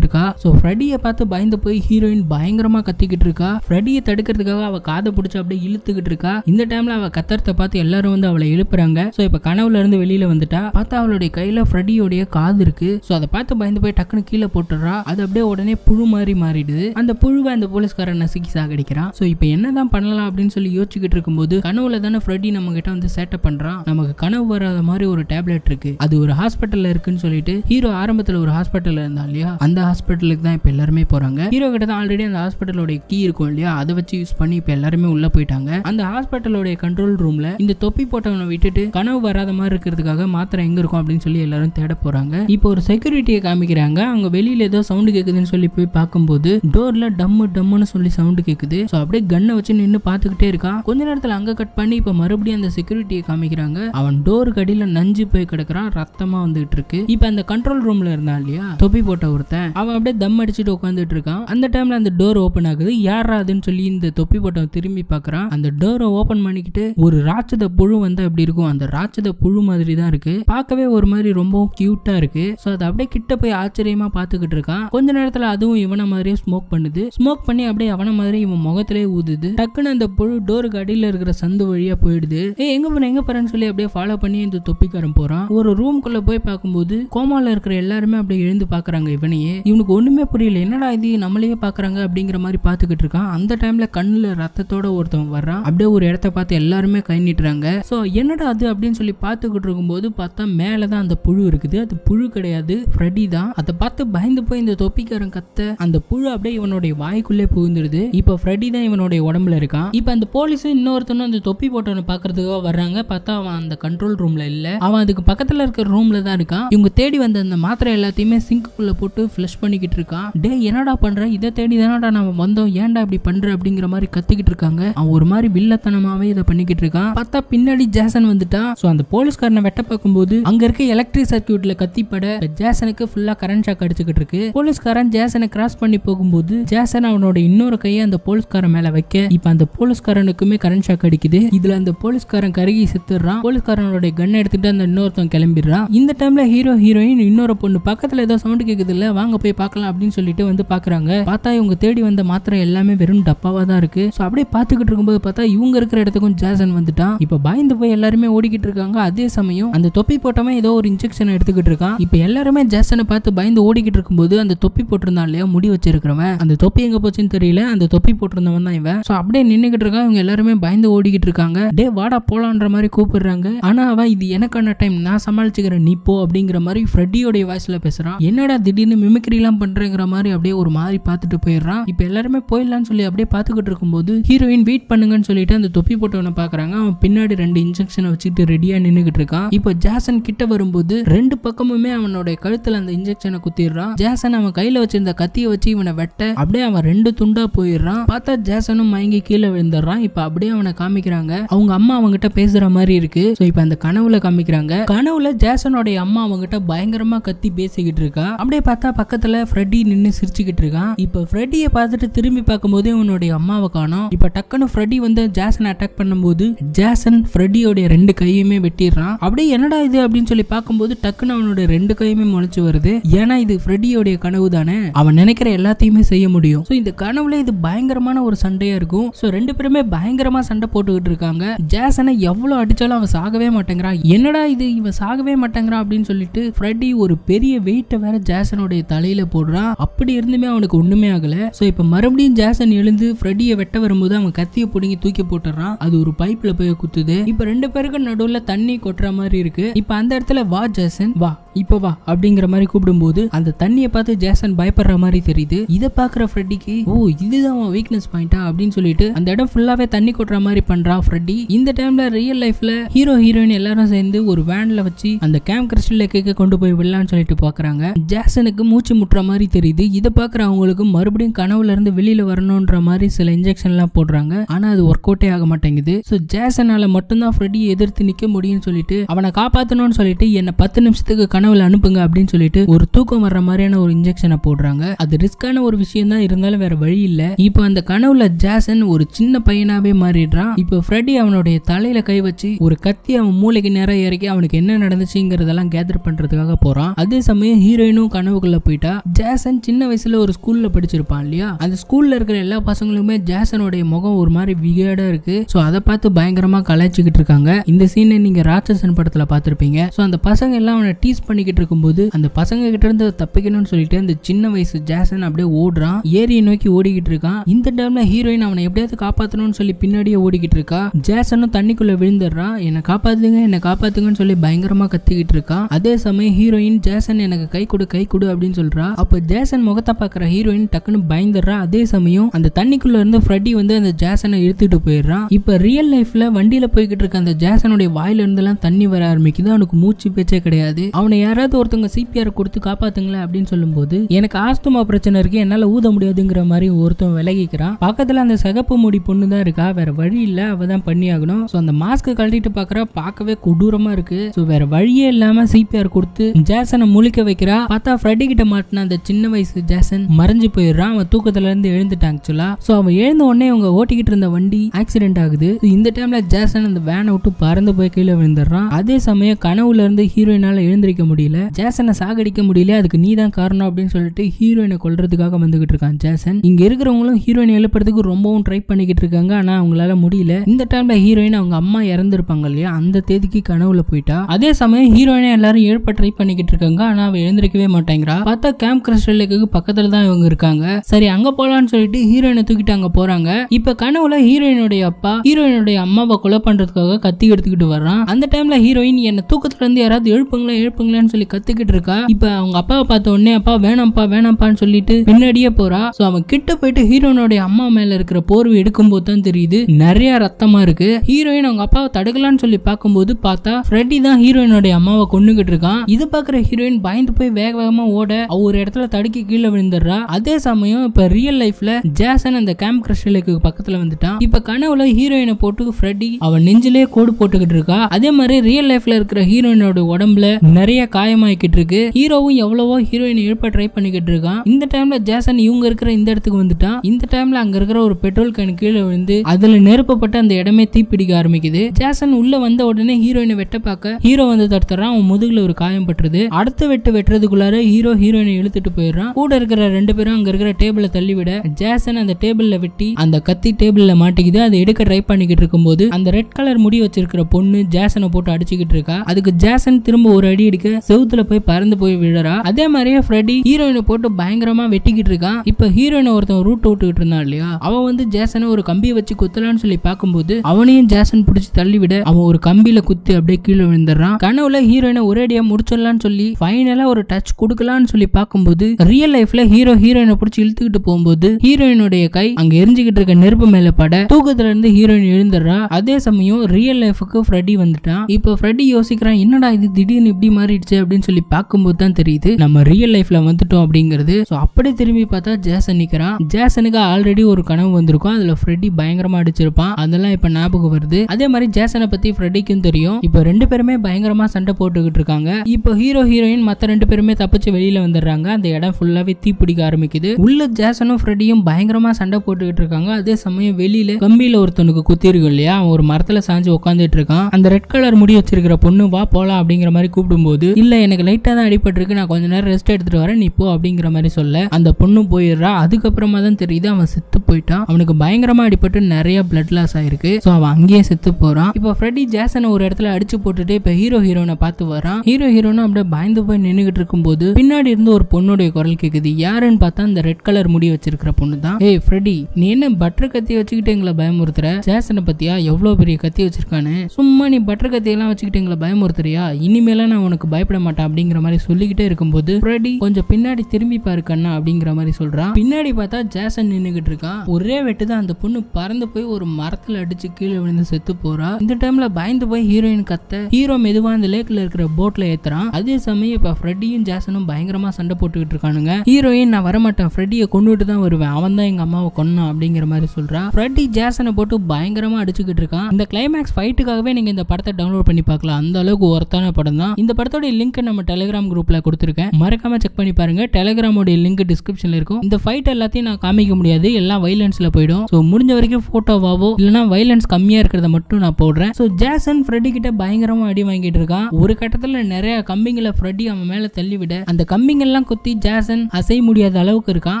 இருக்கா ஸோ ஃப்ரெடியை பார்த்து பயந்து போய் ஹீரோயின் பயங்கரமா கத்திக்கிட்டு இருக்கா ஃப்ரெடியை தடுக்கிறதுக்காக அவ காதை பிடிச்சி அப்படியே இழுத்துக்கிட்டு இருக்கா இந்த டைம்ல அவ கத்தரத்தை பார்த்து எல்லாரும் வந்து அவளை எழுப்புறாங்க ஸோ இப்போ கனவுல இருந்து வெளியில வந்துட்டா பார்த்தா அவளுடைய கையில ஃப்ரெடியோடைய காது இருக்கு ஸோ அதை பார்த்து பயந்து போய் டக்குன்னு கீழே போட்டுறா அது அப்படியே உடனே புழு மாதிரி மாறிடுது அந்த புழுவை அந்த போலீஸ்காரன் நசுக்கி சாகடிக்கிறான் ஸோ இப்போ என்னதான் பண்ணலாம் அப்படின்னு சொல்லி யோசிச்சுக்கிட்டு இருக்கும்போது கனவுல தானே ஃப்ரெட்டி நம்ம கிட்ட வந்து சேட்டப் பண்றான் நமக்கு கனவு வராத மாதிரி ஒரு டேப்லெட் இருக்கு அது ஒரு ஹாஸ்பிட்டல்ல இருக்குன்னு சொல்லிட்டு ஹீரோ ஆரம்பத்தில் ஒரு ஹாஸ்பிட்டல் இருந்தா இல்லையா அந்த ஹாஸ்பிட்டலுக்கு தான் இப்போ எல்லாருமே போறாங்க ஹீரோ கிட்ட தான் ஆல்ரெடி அந்த ஹாஸ்பிட்டலோட கீ இருக்கும் இல்லையா அதை வச்சு யூஸ் பண்ணி இப்போ எல்லாருமே உள்ள போயிட்டாங்க அந்த ஹாஸ்பிட்டலோட கண்ட்ரோல் ரூம்ல இந்த தொப்பி போட்டவனை விட்டுட்டு கனவு வராத மாதிரி இருக்கிறதுக்காக மாத்திரை எங்க இருக்கும் அப்படின்னு சொல்லி எல்லாரும் தேட போறாங்க இப்போ ஒரு செக்யூரிட்டியை காமிக்கிறாங்க அவங்க வெளியில ஏதோ சவுண்டு கேக்குதுன்னு சொல்லி போய் பார்க்கும்போது டோர்ல டம்மு டம்முன்னு சொல்லி சவுண்டு கேக்குது சோ அப்படியே கன்னை வச்சு நின்னு பார்த்துக்கிட்டே இருக்கான் கொஞ்ச நேரத்துல அங்கே கட் பண்ணி இப்போ மறுபடியும் அந்த செக்யூரிட்டியை காமிக்கிறாங்க அவன் டோருக்கு கடியில நஞ்சு போய் கிடக்குறான் ரத்தமா வந்துட்டு இருக்கு இப்போ அந்த கண்ட்ரோல் ரூம்ல இருந்தான் இல்லையா தொப்பி போட்ட ஒருத்தன் அவன் அப்படியே தம் அடிச்சுட்டு உட்காந்துட்டு இருக்கான் அந்த டைம்ல அந்த டோர் ஓப்பன் ஆகுது யாரா அதுன்னு சொல்லி இந்த தொப்பி போட்டவன் திரும்பி பார்க்குறான் அந்த டோரை ஓப்பன் பண்ணிக்கிட்டு ஒரு ராட்சத புழு வந்து அப்படி இருக்கும் அந்த ராட்சத புழு மாதிரி தான் இருக்கு பார்க்கவே ஒரு மாதிரி ரொம்பவும் கியூட்டா இருக்கு ஸோ அதை அப்படியே கிட்ட போய் ஆச்சரியமா பார்த்துக்கிட்டு இருக்கான் கொஞ்ச நேரத்தில் அதுவும் இவனை மாதிரியே ஸ்மோக் பண்ணுது ஸ்மோக் ஸ்மோக் பண்ணி அப்படியே அவன மாதிரி இவன் முகத்திலே ஊதுது டக்குன்னு அந்த புழு டோருக்கு அடியில் இருக்கிற சந்து வழியா போயிடுது ஏ எங்க போற எங்க போறேன்னு சொல்லி அப்படியே ஃபாலோ பண்ணி இந்த தொப்பிக்காரன் போறான் ஒரு ரூம்குள்ள போய் பார்க்கும்போது கோமால இருக்கிற எல்லாருமே அப்படியே எழுந்து பாக்குறாங்க இவனையே இவனுக்கு ஒண்ணுமே புரியல என்னடா இது நம்மளையே பாக்குறாங்க அப்படிங்கிற மாதிரி பாத்துக்கிட்டு இருக்கான் அந்த டைம்ல கண்ணுல ரத்தத்தோட ஒருத்தவன் வர்றான் அப்படியே ஒரு இடத்த பார்த்து எல்லாருமே கை நீட்டுறாங்க ஸோ என்னடா அது அப்படின்னு சொல்லி பார்த்துக்கிட்டு இருக்கும்போது பார்த்தா மேலதான் அந்த புழு இருக்குது அது புழு கிடையாது ஃப்ரெடி தான் அதை பார்த்து பயந்து போய் இந்த தொப்பிக்காரன் கத்த அந்த புழு அப்படியே இவனுடைய வாய்க்கு அவனுக்குள்ளே புகுந்துருது இப்போ ஃப்ரெடி தான் இவனுடைய உடம்புல இருக்கான் இப்போ அந்த போலீஸும் இன்னொருத்தனும் அந்த தொப்பி போட்டவனை பார்க்கறதுக்காக வர்றாங்க பார்த்தா அவன் அந்த கண்ட்ரோல் ரூம்ல இல்ல அவன் அதுக்கு பக்கத்துல இருக்கிற ரூம்ல தான் இருக்கான் இவங்க தேடி வந்த அந்த மாத்திரை எல்லாத்தையுமே சிங்க்குள்ள போட்டு ஃப்ளஷ் பண்ணிக்கிட்டு இருக்கான் டே என்னடா பண்ற இதை தேடி தானடா நம்ம வந்தோம் ஏன்டா இப்படி பண்ற அப்படிங்கிற மாதிரி கத்துக்கிட்டு இருக்காங்க அவன் ஒரு மாதிரி வில்லத்தனமாவே இதை பண்ணிக்கிட்டு இருக்கான் பார்த்தா பின்னாடி ஜேசன் வந்துட்டான் சோ அந்த போலீஸ்காரனை வெட்ட பார்க்கும்போது அங்க இருக்க எலக்ட்ரிக் சர்க்கியூட்ல கத்திப்பட ஜேசனுக்கு ஃபுல்லா கரண்ட் ஷாக் அடிச்சுக்கிட்டு இருக்கு போலீஸ்காரன் ஜேசனை கிராஸ் பண்ணி போகும்போது ஜேசன் அவன் அவனோட இன்னொரு கையை அந்த போலீஸ்காரன் மேல வைக்க இப்ப அந்த போலீஸ்காரனுக்குமே கரண்ட் ஷாக் அடிக்குது இதுல அந்த போலீஸ்காரன் கருகி செத்துறான் போலீஸ்காரனுடைய கன் எடுத்துட்டு அந்த இன்னொருத்தன் கிளம்பிடுறான் இந்த டைம்ல ஹீரோ ஹீரோயின் இன்னொரு பொண்ணு பக்கத்துல ஏதோ சவுண்ட் கேக்குது இல்ல வாங்க போய் பார்க்கலாம் அப்படின்னு சொல்லிட்டு வந்து பாக்குறாங்க பார்த்தா இவங்க தேடி வந்த மாத்திரை எல்லாமே வெறும் டப்பாவா தான் இருக்கு ஸோ அப்படியே பார்த்துக்கிட்டு இருக்கும்போது பார்த்தா இவங்க இருக்கிற இடத்துக்கும் ஜாசன் வந்துட்டான் இப்போ பயந்து போய் எல்லாருமே ஓடிக்கிட்டு இருக்காங்க அதே சமயம் அந்த தொப்பி போட்டவன் ஏதோ ஒரு இன்ஜெக்ஷன் எடுத்துக்கிட்டு இருக்கான் இப்போ எல்லாருமே ஜாசனை பார்த்து பயந்து ஓடிக்கிட்டு இருக்கும்போது அந்த தொப்பி போட்டிருந்தான் இல்லையா முடி வச்சிருக்கிறவன் அந்த தொப்பி எங்க போய் போச்சுன்னு தெரியல அந்த தொப்பி போட்டிருந்தவன் தான் இவன் ஸோ அப்படியே நின்றுக்கிட்டு இருக்கான் இவங்க எல்லாருமே பயந்து ஓடிக்கிட்டு இருக்காங்க டே வாடா போலான்ற மாதிரி கூப்பிடுறாங்க ஆனா அவன் இது எனக்கான டைம் நான் சமாளிச்சுக்கிறேன் நீ போ அப்படிங்கிற மாதிரி ஃப்ரெட்டியோடைய வாய்ஸ்ல பேசுறான் என்னடா திடீர்னு மிமிக்ரிலாம் பண்றேங்கிற மாதிரி அப்படியே ஒரு மாதிரி பார்த்துட்டு போயிடுறான் இப்போ எல்லாருமே போயிடலாம்னு சொல்லி அப்படியே பார்த்துக்கிட்டு இருக்கும்போது ஹீரோயின் வெயிட் பண்ணுங்கன்னு சொல்லிட்டு அந்த தொப்பி போட்டவனை பாக்குறாங்க அவன் பின்னாடி ரெண்டு இன்ஜெக்ஷனை வச்சுட்டு ரெடியா நின்றுகிட்டு இருக்கான் இப்போ ஜாசன் கிட்ட வரும்போது ரெண்டு பக்கமுமே அவனோட கழுத்துல அந்த இன்ஜெக்ஷனை குத்திடுறான் ஜாசன் அவன் கையில வச்சிருந்த கத்தியை வச்சு இவனை வெட்ட அப்படியே அவன் ரெண்டு ரெண்டு துண்டா போயிடுறான் பார்த்தா ஜேசனும் மயங்கி கீழே விழுந்துடுறான் இப்ப அப்படியே அவனை காமிக்கிறாங்க அவங்க அம்மா அவங்ககிட்ட பேசுற மாதிரி இருக்கு ஸோ இப்போ அந்த கனவுல காமிக்கிறாங்க கனவுல ஜேசனுடைய அம்மா அவங்ககிட்ட பயங்கரமா கத்தி பேசிக்கிட்டு இருக்கா அப்படியே பார்த்தா பக்கத்துல ஃப்ரெட்டி நின்று சிரிச்சுக்கிட்டு இருக்கான் இப்போ ஃப்ரெட்டிய பார்த்துட்டு திரும்பி போதே உன்னுடைய அம்மாவை காணும் இப்போ டக்குன்னு ஃப்ரெட்டி வந்து ஜேசன் அட்டாக் பண்ணும்போது ஜேசன் ஃப்ரெட்டியோடைய ரெண்டு கையுமே வெட்டிடுறான் அப்படியே என்னடா இது அப்படின்னு சொல்லி பார்க்கும்போது டக்குன்னு அவனுடைய ரெண்டு கையுமே முளைச்சு வருது ஏன்னா இது ஃப்ரெட்டியோடைய கனவு தானே அவன் நினைக்கிற எல்லாத்தையுமே செய்ய முடியும் ஸோ இந்த கனவுல இது பயங்கரமான ஒரு சண்டையா இருக்கும் ஸோ ரெண்டு பேருமே பயங்கரமா சண்டை போட்டுக்கிட்டு இருக்காங்க ஜாசனை எவ்வளோ அடிச்சாலும் அவன் சாகவே மாட்டேங்கிறான் என்னடா இது இவன் சாகவே மாட்டேங்கிறான் அப்படின்னு சொல்லிட்டு ஃப்ரெட்டி ஒரு பெரிய வெயிட்டை வேற ஜாசனுடைய தலையில போடுறான் அப்படி இருந்துமே அவனுக்கு ஒண்ணுமே ஆகல ஸோ இப்போ மறுபடியும் ஜாசன் எழுந்து ஃப்ரெட்டியை வெட்ட வரும்போது அவன் கத்தியை பிடுங்கி தூக்கி போட்டுறான் அது ஒரு பைப்ல போய் குத்துது இப்போ ரெண்டு பேருக்கு நடுவில் தண்ணி கொட்டுற மாதிரி இருக்கு இப்போ அந்த இடத்துல வா ஜாசன் வா இப்போ வா அப்படிங்கிற மாதிரி கூப்பிடும்போது அந்த தண்ணியை பார்த்து ஜேசன் பயப்படுற மாதிரி தெரியுது இதை பார்க்குற ஃப்ரெட்டிக்கு ஓ இதுதான் அவன் வீக்னஸ் பாயிண்டா அப்படின்னு சொல்லிட்டு அந்த இடம் ஃபுல்லாகவே தண்ணி கொட்டுற மாதிரி பண்ணுறான் ஃப்ரெட்டி இந்த டைமில் ரியல் லைஃப்பில் ஹீரோ ஹீரோயின் எல்லாரும் சேர்ந்து ஒரு வேனில் வச்சு அந்த கேம் கிறிஸ்டல் கேட்க கொண்டு போய் விடலான்னு சொல்லிட்டு பார்க்குறாங்க ஜேசனுக்கு மூச்சு முட்டுற மாதிரி தெரியுது இதை பார்க்குற அவங்களுக்கு மறுபடியும் கனவுல இருந்து வெளியில் வரணுன்ற மாதிரி சில இன்ஜெக்ஷன்லாம் போடுறாங்க ஆனால் அது ஒர்க் அவுட்டே ஆக மாட்டேங்குது ஸோ ஜேசனால் மட்டும்தான் ஃப்ரெட்டியை எதிர்த்து நிற்க முடியும்னு சொல்லிட்டு அவனை காப்பாற்றணும்னு சொல்லிட்டு என்னை பத்து நிமிஷத்துக்கு கனவுல அனுப்புங்க அப்படின்னு சொல்லிட்டு ஒரு தூக்கம் வர்ற மாதிரியான ஒரு இன்ஜெக்ஷனை போடுறாங்க அது ரிஸ்கான ஒரு விஷயம் தான் இருந்தாலும் வேற வழி இல்ல இப்போ அந்த கனவுல ஜாசன் ஒரு சின்ன பையனாவே மாறிடுறான் இப்போ ஃப்ரெடி அவனுடைய தலையில கை வச்சு ஒரு கத்தி அவன் மூளைக்கு நேரம் இறக்கி அவனுக்கு என்ன நடந்துச்சுங்கிறதெல்லாம் கேதர் பண்றதுக்காக போறான் அதே சமயம் ஹீரோயினும் கனவுக்குள்ள போயிட்டா ஜாசன் சின்ன வயசுல ஒரு ஸ்கூல்ல படிச்சிருப்பான் இல்லையா அந்த ஸ்கூல்ல இருக்கிற எல்லா பசங்களுமே ஜாசனுடைய முகம் ஒரு மாதிரி விகேடா இருக்கு ஸோ அதை பார்த்து பயங்கரமா கலாய்ச்சிக்கிட்டு இருக்காங்க இந்த சீனை நீங்க ராட்சசன் படத்துல பார்த்துருப்பீங்க ஸோ அந்த பசங்க எல்லாம் அவனை டீஸ் பண்ணிக்கிட்டு இருக்கும்போது அந்த பசங்க கிட்ட இருந்து தப்பிக்கணும்னு சொல்லிட்டு அந்த சின்ன வயசு ஜாசன் அப்படியே ஓடுறான் ஏரியை நோக்கி ஓடிக்கிட்டு இருக்கான் இந்த டைம்ல ஹீரோயின் அவனை எப்படியாவது காப்பாத்தணும்னு சொல்லி பின்னாடியே ஓடிக்கிட்டு இருக்கா ஜாசனும் தண்ணிக்குள்ள விழுந்துடுறான் என்னை காப்பாத்துங்க என்னை காப்பாத்துங்கன்னு சொல்லி பயங்கரமா கத்திக்கிட்டு இருக்கான் அதே சமயம் ஹீரோயின் ஜாசன் எனக்கு கை கொடு கை கொடு அப்படின்னு சொல்றா அப்ப ஜாசன் முகத்தை பாக்குற ஹீரோயின் டக்குன்னு பயந்துடுறா அதே சமயம் அந்த தண்ணிக்குள்ள இருந்து ஃப்ரெடி வந்து அந்த ஜாசனை இழுத்துட்டு போயிடுறான் இப்ப ரியல் லைஃப்ல வண்டியில போய்கிட்டு இருக்க அந்த ஜாசனுடைய வாயில இருந்து எல்லாம் தண்ணி வர ஆரம்பிக்குது அவனுக்கு மூச்சு பேச்சே கிடையாது அவனை யாராவது ஒருத்தவங்க சிபிஆர் கொடுத்து காப்பாத்துங்களேன் அப்படின்னு சொல்லும்போது எனக்கு ஆஸ்துமா பிரச்சனை இருக்கு என்னால் ஊத முடியாதுங்கிற மாதிரி ஒருத்தன் விலகிக்கிறான் பக்கத்தில் அந்த சகப்பு மூடி பொண்ணு தான் இருக்கா வேற வழி இல்லை அவதான் தான் பண்ணி ஆகணும் ஸோ அந்த மாஸ்க் கழட்டிட்டு பார்க்குறா பார்க்கவே கொடூரமா இருக்கு ஸோ வேற வழியே இல்லாம சிபிஆர் கொடுத்து ஜேசனை முழிக்க வைக்கிறா பார்த்தா ஃப்ரெடி கிட்ட மாட்டின அந்த சின்ன வயசு ஜேசன் மறைஞ்சு போயிடுறான் அவன் தூக்கத்துல இருந்து எழுந்துட்டாங்க சொல்லா ஸோ அவன் எழுந்த உடனே அவங்க ஓட்டிக்கிட்டு இருந்த வண்டி ஆக்சிடென்ட் ஆகுது இந்த டைம்ல ஜேசன் அந்த வேனை விட்டு பறந்து போய் கீழே விழுந்துடுறான் அதே சமயம் கனவுல இருந்து ஹீரோயினால எழுந்திருக்க முடியல ஜேசனை சாகடிக்க முடியல அதுக்கு நீ தான் காரணம் அப்படின்னு சொல்லிட்டு ஹீரோயினை கொள்றதுக்காக வந்துகிட்டு இருக்கான் ஜேசன் இங்க இருக்கிறவங்களும் ஹீரோயினை எழுப்புறதுக்கு ரொம்பவும் ட்ரை பண்ணிக்கிட்டு இருக்காங்க ஆனா அவங்களால முடியல இந்த டைம்ல ஹீரோயின் அவங்க அம்மா இறந்துருப்பாங்க இல்லையா அந்த தேதிக்கு கனவுல போயிட்டா அதே சமயம் ஹீரோயினை எல்லாரும் எழுப்ப ட்ரை பண்ணிக்கிட்டு இருக்காங்க ஆனா அவ எழுந்திருக்கவே மாட்டேங்கிறா பார்த்தா கேம்ப் கிரஸ்டல் லேக்குக்கு பக்கத்துல தான் இவங்க இருக்காங்க சரி அங்க போலான்னு சொல்லிட்டு ஹீரோயினை தூக்கிட்டு அங்க போறாங்க இப்ப கனவுல ஹீரோயினுடைய அப்பா ஹீரோயினுடைய அம்மாவை கொலை பண்றதுக்காக கத்தி எடுத்துக்கிட்டு வர்றான் அந்த டைம்ல ஹீரோயின் என்ன தூக்கத்துல இருந்து யாராவது எழுப்புங்களேன் எழுப்புங்களேன் சொல்லி கத்துக்கிட்டு இருக்கா இப்ப அவங்க அப்பாவை பார்த்த உடனே அப்பா வேணாம்ப்பா வேணாம்ப்பான்னு சொல்லிட்டு பின்னாடியே போறா சோ அவன் கிட்ட போயிட்டு ஹீரோனுடைய அம்மா மேல இருக்கிற போர்வை எடுக்கும் போது தான் தெரியுது நிறைய ரத்தமா இருக்கு ஹீரோயின் அவங்க அப்பாவை தடுக்கலான்னு சொல்லி பார்க்கும்போது பார்த்தா ஃப்ரெட்டி தான் ஹீரோயினுடைய அம்மாவை கொண்டுகிட்டு இருக்கான் இது பாக்குற ஹீரோயின் பயந்து போய் வேக வேகமா ஓட ஒரு இடத்துல தடுக்கி கீழே விழுந்துடுறா அதே சமயம் இப்ப ரியல் லைஃப்ல ஜேசன் அந்த கேம்ப் கிரஷலுக்கு பக்கத்துல வந்துட்டான் இப்ப கனவுல ஹீரோயினை போட்டு ஃப்ரெட்டி அவன் நெஞ்சிலே கோடு போட்டுக்கிட்டு இருக்கா அதே மாதிரி ரியல் லைஃப்ல இருக்கிற ஹீரோயினோட உடம்புல நிறைய காயமாயிக்கிட்டு இருக்கு ஹீரோவும் எவ்வளவோ ஹீரோயின் எழுப்ப ட்ரை பண்ணிக்கிட்டு இருக்கான் இந்த டைம்ல ஜேசன் இவங்க இருக்கிற இந்த இடத்துக்கு வந்துட்டான் இந்த டைம்ல அங்க இருக்கிற ஒரு பெட்ரோல் கேன் கீழே வந்து அதுல நெருப்பப்பட்ட அந்த இடமே தீப்பிடிக்க ஆரம்பிக்குது ஜேசன் உள்ள வந்த உடனே ஹீரோயினை வெட்ட பார்க்க ஹீரோ வந்து தடுத்துறான் அவன் முதுகுல ஒரு காயம் பட்டுருது அடுத்த வெட்டு வெட்டுறதுக்குள்ளார ஹீரோ ஹீரோயினை இழுத்துட்டு போயிடுறான் கூட இருக்கிற ரெண்டு பேரும் அங்க இருக்கிற டேபிளை தள்ளிவிட ஜேசன் அந்த டேபிள்ல வெட்டி அந்த கத்தி டேபிள்ல மாட்டிக்குது அதை எடுக்க ட்ரை பண்ணிக்கிட்டு இருக்கும்போது அந்த ரெட் கலர் முடி வச்சிருக்கிற பொண்ணு ஜேசனை போட்டு அடிச்சுக்கிட்டு இருக்கா அதுக்கு ஜேசன் திரும்ப ஒரு அடி எடுக்க செவுத்துல போய் பறந்து போய் விழுறா அதே மாதிரியே ஃப்ரெடி ஹீரோயினை போட்டு பயங்கரமா வெட்டிக்கிட்டு இருக்கான் இப்ப ஹீரோயினை ஒருத்தன் ரூட் விட்டுக்கிட்டு இருந்தான் இல்லையா அவன் வந்து ஜேசனை ஒரு கம்பியை வச்சு குத்தலான்னு சொல்லி பார்க்கும்போது அவனையும் ஜேசன் பிடிச்சி தள்ளிவிட அவன் ஒரு கம்பியில குத்து அப்படியே கீழே விழுந்துடுறான் கனவுல ஹீரோயினை ஒரேடியா முடிச்சிடலாம்னு சொல்லி ஃபைனலா ஒரு டச் கொடுக்கலாம்னு சொல்லி பார்க்கும்போது ரியல் லைஃப்ல ஹீரோ ஹீரோயினை பிடிச்சி இழுத்துக்கிட்டு போகும்போது ஹீரோயினுடைய கை அங்க எரிஞ்சுக்கிட்டு இருக்க நெருப்பு மேல பட தூக்கத்துல இருந்து ஹீரோயின் எழுந்துடுறா அதே சமயம் ரியல் லைஃபுக்கு ஃப்ரெடி வந்துட்டான் இப்போ ஃப்ரெடி யோசிக்கிறான் என்னடா இது திடீர்னு இப்படி மாறிடுச்சு ஆயிடுச்சு அப்படின்னு சொல்லி பார்க்கும்போது தான் தெரியுது நம்ம ரியல் லைஃப்ல வந்துட்டோம் அப்படிங்கிறது ஸோ அப்படியே திரும்பி பார்த்தா ஜேசன் நிற்கிறான் ஜேசனுக்கு ஆல்ரெடி ஒரு கனவு வந்திருக்கும் அதில் ஃப்ரெட்டி பயங்கரமாக அடிச்சிருப்பான் அதெல்லாம் இப்போ ஞாபகம் வருது அதே மாதிரி ஜேசனை பற்றி ஃப்ரெட்டிக்கும் தெரியும் இப்போ ரெண்டு பேருமே பயங்கரமாக சண்டை போட்டுக்கிட்டு இருக்காங்க இப்போ ஹீரோ ஹீரோயின் மற்ற ரெண்டு பேருமே தப்பிச்சு வெளியில வந்துடுறாங்க அந்த இடம் ஃபுல்லாகவே தீ பிடிக்க ஆரம்பிக்குது உள்ள ஜேசனும் ஃப்ரெட்டியும் பயங்கரமாக சண்டை போட்டுக்கிட்டு இருக்காங்க அதே சமயம் வெளியில கம்பியில் ஒருத்தனுக்கு குத்திருக்கும் இல்லையா அவன் ஒரு மரத்தில் சாஞ்சு உட்காந்துட்டு இருக்கான் அந்த ரெட் கலர் முடி வச்சிருக்கிற பொண்ணு வா போலாம் அப்படிங்கிற மாதிரி கூப்பிடும்போது இல்லை எனக்கு லைட்டாக தான் இருக்கு நான் கொஞ்ச நேரம் ரெஸ்ட் எடுத்துட்டு வரேன் நீ போ அப்படிங்கிற மாதிரி சொல்ல அந்த பொண்ணு போயிடுறா அதுக்கப்புறமா தான் தெரியுது அவன் செத்து போயிட்டான் அவனுக்கு பயங்கரமா அடிபட்டு நிறைய பிளட் லாஸ் ஆயிருக்கு ஸோ அவன் அங்கேயே செத்து போறான் இப்போ ஃப்ரெடி ஜேசனை ஒரு இடத்துல அடிச்சு போட்டுட்டு இப்போ ஹீரோ ஹீரோனை பார்த்து வரான் ஹீரோ ஹீரோனா அப்படியே பயந்து போய் நின்றுகிட்டு இருக்கும்போது பின்னாடி இருந்து ஒரு பொண்ணுடைய குரல் கேட்குது யாருன்னு பார்த்தா அந்த ரெட் கலர் முடி வச்சிருக்கிற பொண்ணு தான் ஏய் ஃப்ரெடி நீ என்ன பட்டர் கத்தி வச்சுக்கிட்டு எங்களை பயமுறுத்துற ஜேசனை பத்தியா எவ்வளோ பெரிய கத்தி வச்சிருக்கானு சும்மா நீ பட்டர் கத்தியெல்லாம் வச்சுக்கிட்டு எங்களை பயமுறுத்துறியா இனிமேலாம் நான் உனக்கு பய பயப்பட மாட்டான் அப்படிங்கிற மாதிரி சொல்லிக்கிட்டே இருக்கும்போது ஃப்ரெடி கொஞ்சம் பின்னாடி திரும்பி பாரு கண்ணா அப்படிங்கிற மாதிரி சொல்றான் பின்னாடி பார்த்தா ஜேசன் நின்னுகிட்டு இருக்கான் ஒரே வெட்டு தான் அந்த பொண்ணு பறந்து போய் ஒரு மரத்துல அடிச்சு கீழே விழுந்து செத்து போறா இந்த டைம்ல பயந்து போய் ஹீரோயின் கத்த ஹீரோ மெதுவா அந்த லேக்ல இருக்கிற போட்ல ஏத்துறான் அதே சமயம் இப்ப ஃப்ரெட்டியும் ஜேசனும் பயங்கரமா சண்டை போட்டுக்கிட்டு இருக்கானுங்க ஹீரோயின் நான் வரமாட்டேன் ஃப்ரெட்டியை கொண்டுட்டு தான் வருவேன் அவன் தான் எங்க அம்மாவை கொன்னான் அப்படிங்கிற மாதிரி சொல்றான் ஃப்ரெட்டி ஜேசனை போட்டு பயங்கரமா அடிச்சுக்கிட்டு இருக்கான் இந்த கிளைமேக்ஸ் ஃபைட்டுக்காகவே நீங்க இந்த படத்தை டவுன்லோட் பண்ணி பார்க்கலாம் அந்த அளவுக்கு ஒருத்தான படம் தான் இந்த படத்தோட அதோடைய லிங்க் நம்ம டெலிகிராம் குரூப்ல கொடுத்துருக்கேன் மறக்காம செக் பண்ணி பாருங்க டெலிகிராமோடைய லிங்க் டிஸ்கிரிப்ஷன்ல இருக்கும் இந்த ஃபைட் எல்லாத்தையும் நான் காமிக்க முடியாது எல்லாம் வைலன்ஸ்ல போயிடும் ஸோ முடிஞ்ச வரைக்கும் போட்டோவாவோ இல்லைனா வைலன்ஸ் கம்மியாக இருக்கிறத மட்டும் நான் போடுறேன் ஸோ ஜேசன் ஃப்ரெட்டி கிட்ட பயங்கரமா அடி வாங்கிட்டு இருக்கான் ஒரு கட்டத்தில் நிறைய கம்பிங்களை ஃப்ரெட்டி அவன் மேலே தள்ளி விட அந்த கம்பிங்கெல்லாம் கொத்தி ஜாசன் அசை முடியாத அளவுக்கு இருக்கான்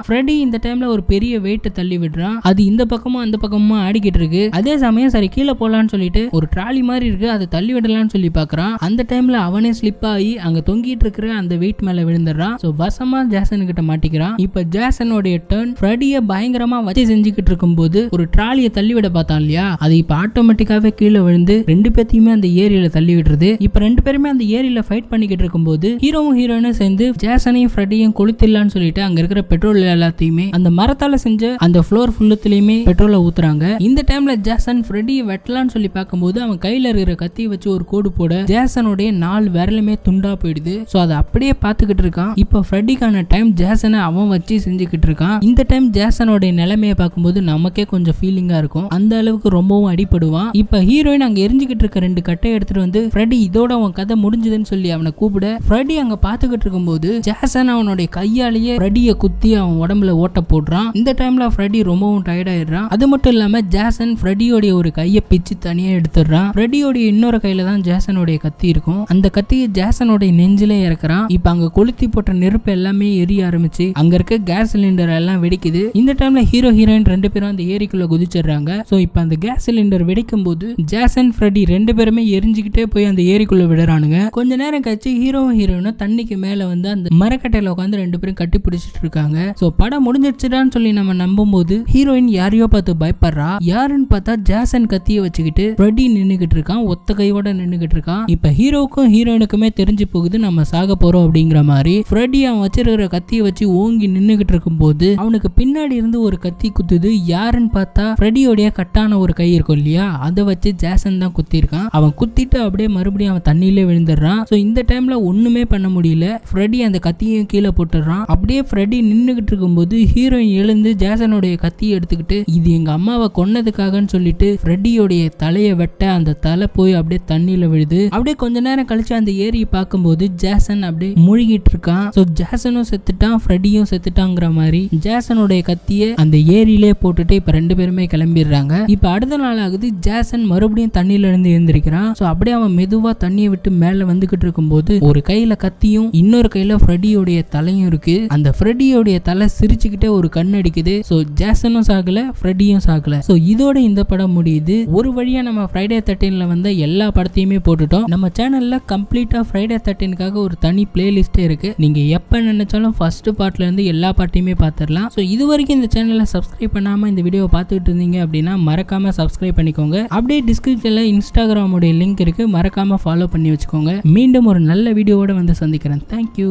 ஃப்ரெட்டி இந்த டைம்ல ஒரு பெரிய வெயிட்டை தள்ளி விடுறான் அது இந்த பக்கமும் அந்த பக்கமுமா ஆடிக்கிட்டு இருக்கு அதே சமயம் சரி கீழே போலான்னு சொல்லிட்டு ஒரு ட்ராலி மாதிரி இருக்கு அதை தள்ளி விடலாம்னு சொல்லி பாக்குறான் அந்த டைம்ல அவனே ஸ்லிப் ஆகி ஆகி அங்க தொங்கிட்டு இருக்கிற அந்த வெயிட் மேல விழுந்துடுறான் சோ வசமா ஜாசன் கிட்ட மாட்டிக்கிறான் இப்ப ஜாசனோடைய டேர்ன் ஃப்ரெடிய பயங்கரமா வச்சு செஞ்சுக்கிட்டு இருக்கும் போது ஒரு தள்ளி தள்ளிவிட பார்த்தான் இல்லையா அது இப்ப ஆட்டோமேட்டிக்காவே கீழே விழுந்து ரெண்டு பேத்தையுமே அந்த ஏரியில தள்ளி விடுறது இப்ப ரெண்டு பேருமே அந்த ஏரியில ஃபைட் பண்ணிக்கிட்டு இருக்கும்போது ஹீரோவும் ஹீரோயினும் சேர்ந்து ஜேசனையும் ஃப்ரெடியும் கொளுத்திடலாம்னு சொல்லிட்டு அங்க இருக்கிற பெட்ரோல் எல்லாத்தையுமே அந்த மரத்தால செஞ்ச அந்த ஃப்ளோர் ஃபுல்லத்திலயுமே பெட்ரோலை ஊத்துறாங்க இந்த டைம்ல ஜேசன் ஃப்ரெடியை வெட்டலாம்னு சொல்லி பார்க்கும்போது அவன் கையில இருக்கிற கத்தி வச்சு ஒரு கோடு போட ஜேசனுடைய நாலு விரலுமே துண்டா போயிடுது ஸோ அதை அப்படியே பார்த்துக்கிட்டு இருக்கான் இப்போ ஃப்ரெட்டிக்கான டைம் ஜேசனை அவன் வச்சு செஞ்சுக்கிட்டு இருக்கான் இந்த டைம் ஜேசனோட நிலைமையை பார்க்கும்போது நமக்கே கொஞ்சம் ஃபீலிங்காக இருக்கும் அந்த அளவுக்கு ரொம்பவும் அடிப்படுவான் இப்போ ஹீரோயின் அங்கே எரிஞ்சுக்கிட்டு இருக்க ரெண்டு கட்டையை எடுத்துட்டு வந்து ஃப்ரெடி இதோட அவன் கதை முடிஞ்சதுன்னு சொல்லி அவனை கூப்பிட ஃப்ரெடி அங்கே பார்த்துக்கிட்டு இருக்கும்போது ஜேசன் அவனுடைய கையாலேயே ஃப்ரெடியை குத்தி அவன் உடம்புல ஓட்ட போடுறான் இந்த டைம்ல ஃப்ரெடி ரொம்பவும் டயர்டாயிடுறான் அது மட்டும் இல்லாமல் ஜேசன் ஃப்ரெடியோடைய ஒரு கையை பிச்சு தனியாக எடுத்துடுறான் ஃப்ரெடியோடைய இன்னொரு கையில தான் ஜேசனுடைய கத்தி இருக்கும் அந்த கத்தியை ஜேசன் அரசனுடைய நெஞ்சிலே இறக்குறான் இப்ப அங்க கொளுத்தி போட்ட நெருப்பு எல்லாமே எரிய ஆரம்பிச்சு அங்க இருக்க கேஸ் சிலிண்டர் எல்லாம் வெடிக்குது இந்த டைம்ல ஹீரோ ஹீரோயின் ரெண்டு பேரும் அந்த ஏரிக்குள்ள குதிச்சிடுறாங்க சோ இப்ப அந்த கேஸ் சிலிண்டர் வெடிக்கும் போது ஜாசன் ஃப்ரெடி ரெண்டு பேருமே எரிஞ்சுக்கிட்டே போய் அந்த ஏரிக்குள்ள விடுறானுங்க கொஞ்ச நேரம் கழிச்சு ஹீரோ ஹீரோயினும் தண்ணிக்கு மேல வந்து அந்த மரக்கட்டையில உட்காந்து ரெண்டு பேரும் கட்டி பிடிச்சிட்டு இருக்காங்க சோ படம் முடிஞ்சிருச்சுடான்னு சொல்லி நம்ம நம்பும் போது ஹீரோயின் யாரையோ பார்த்து பயப்படுறா யாருன்னு பார்த்தா ஜாசன் கத்திய வச்சுக்கிட்டு ஃப்ரெடி நின்னுகிட்டு இருக்கான் ஒத்த கையோட நின்னுகிட்டு இருக்கான் இப்ப ஹீரோக்கும் ஹீரோயினுக்குமே தெரிஞ்சு எரிஞ்சு போகுது நம்ம சாக போறோம் அப்படிங்கிற மாதிரி ஃப்ரெடி அவன் வச்சிருக்கிற கத்தியை வச்சு ஓங்கி நின்றுகிட்டு இருக்கும் போது அவனுக்கு பின்னாடி இருந்து ஒரு கத்தி குத்துது யாருன்னு பார்த்தா ஃப்ரெடியோடைய கட்டான ஒரு கை இருக்கும் இல்லையா அதை வச்சு ஜேசன் தான் குத்திருக்கான் அவன் குத்திட்டு அப்படியே மறுபடியும் அவன் தண்ணியிலே விழுந்துடுறான் ஸோ இந்த டைம்ல ஒண்ணுமே பண்ண முடியல ஃப்ரெடி அந்த கத்தியும் கீழே போட்டுடுறான் அப்படியே ஃப்ரெடி நின்றுகிட்டு இருக்கும்போது ஹீரோயின் எழுந்து ஜேசனுடைய கத்தியை எடுத்துக்கிட்டு இது எங்க அம்மாவை கொன்னதுக்காகன்னு சொல்லிட்டு ஃப்ரெடியோடைய தலையை வெட்ட அந்த தலை போய் அப்படியே தண்ணியில விழுது அப்படியே கொஞ்ச நேரம் கழிச்சு அந்த ஏரியை பார்க்கும்போது ஜாசன் அப்படியே மூழ்கிட்டு இருக்கான் ஸோ ஜாசனும் செத்துட்டான் ஃப்ரெடியும் செத்துட்டாங்கிற மாதிரி ஜாசனுடைய கத்தியை அந்த ஏரியிலே போட்டுட்டு இப்போ ரெண்டு பேருமே கிளம்பிடுறாங்க இப்போ அடுத்த நாள் ஆகுது ஜாசன் மறுபடியும் தண்ணியில இருந்து எழுந்திருக்கிறான் ஸோ அப்படியே அவன் மெதுவாக தண்ணியை விட்டு மேலே வந்துகிட்டு இருக்கும்போது ஒரு கையில் கத்தியும் இன்னொரு கையில் ஃப்ரெடியோடைய தலையும் இருக்கு அந்த ஃப்ரெடியோடைய தலை சிரிச்சுக்கிட்டே ஒரு கண் அடிக்குது ஸோ ஜாசனும் சாகல ஃப்ரெடியும் சாகல ஸோ இதோட இந்த படம் முடியுது ஒரு வழியாக நம்ம ஃப்ரைடே தேர்ட்டீனில் வந்த எல்லா படத்தையுமே போட்டுட்டோம் நம்ம சேனலில் கம்ப்ளீட்டாக ஃப்ரைடே தேர்ட்டீனுக்காக ஒரு தனி பிளேலிஸ்ட்டே இருக்குது நீங்கள் எப்போ நினச்சாலும் பார்ட்ல பார்ட்லேருந்து எல்லா பார்ட்டியுமே பார்த்துடலாம் ஸோ இது வரைக்கும் இந்த சேனலில் சப்ஸ்கிரைப் பண்ணாமல் இந்த வீடியோ பார்த்துட்டு இருந்தீங்க அப்படின்னா மறக்காமல் சப்ஸ்கிரைப் பண்ணிக்கோங்க அப்படியே டிஸ்கிரிப்ஷன்ல இன்ஸ்டாகிராமுடைய லிங்க் இருக்குது மறக்காமல் ஃபாலோ பண்ணி வச்சுக்கோங்க மீண்டும் ஒரு நல்ல வீடியோட வந்து சந்திக்கிறேன் தேங்க்யூ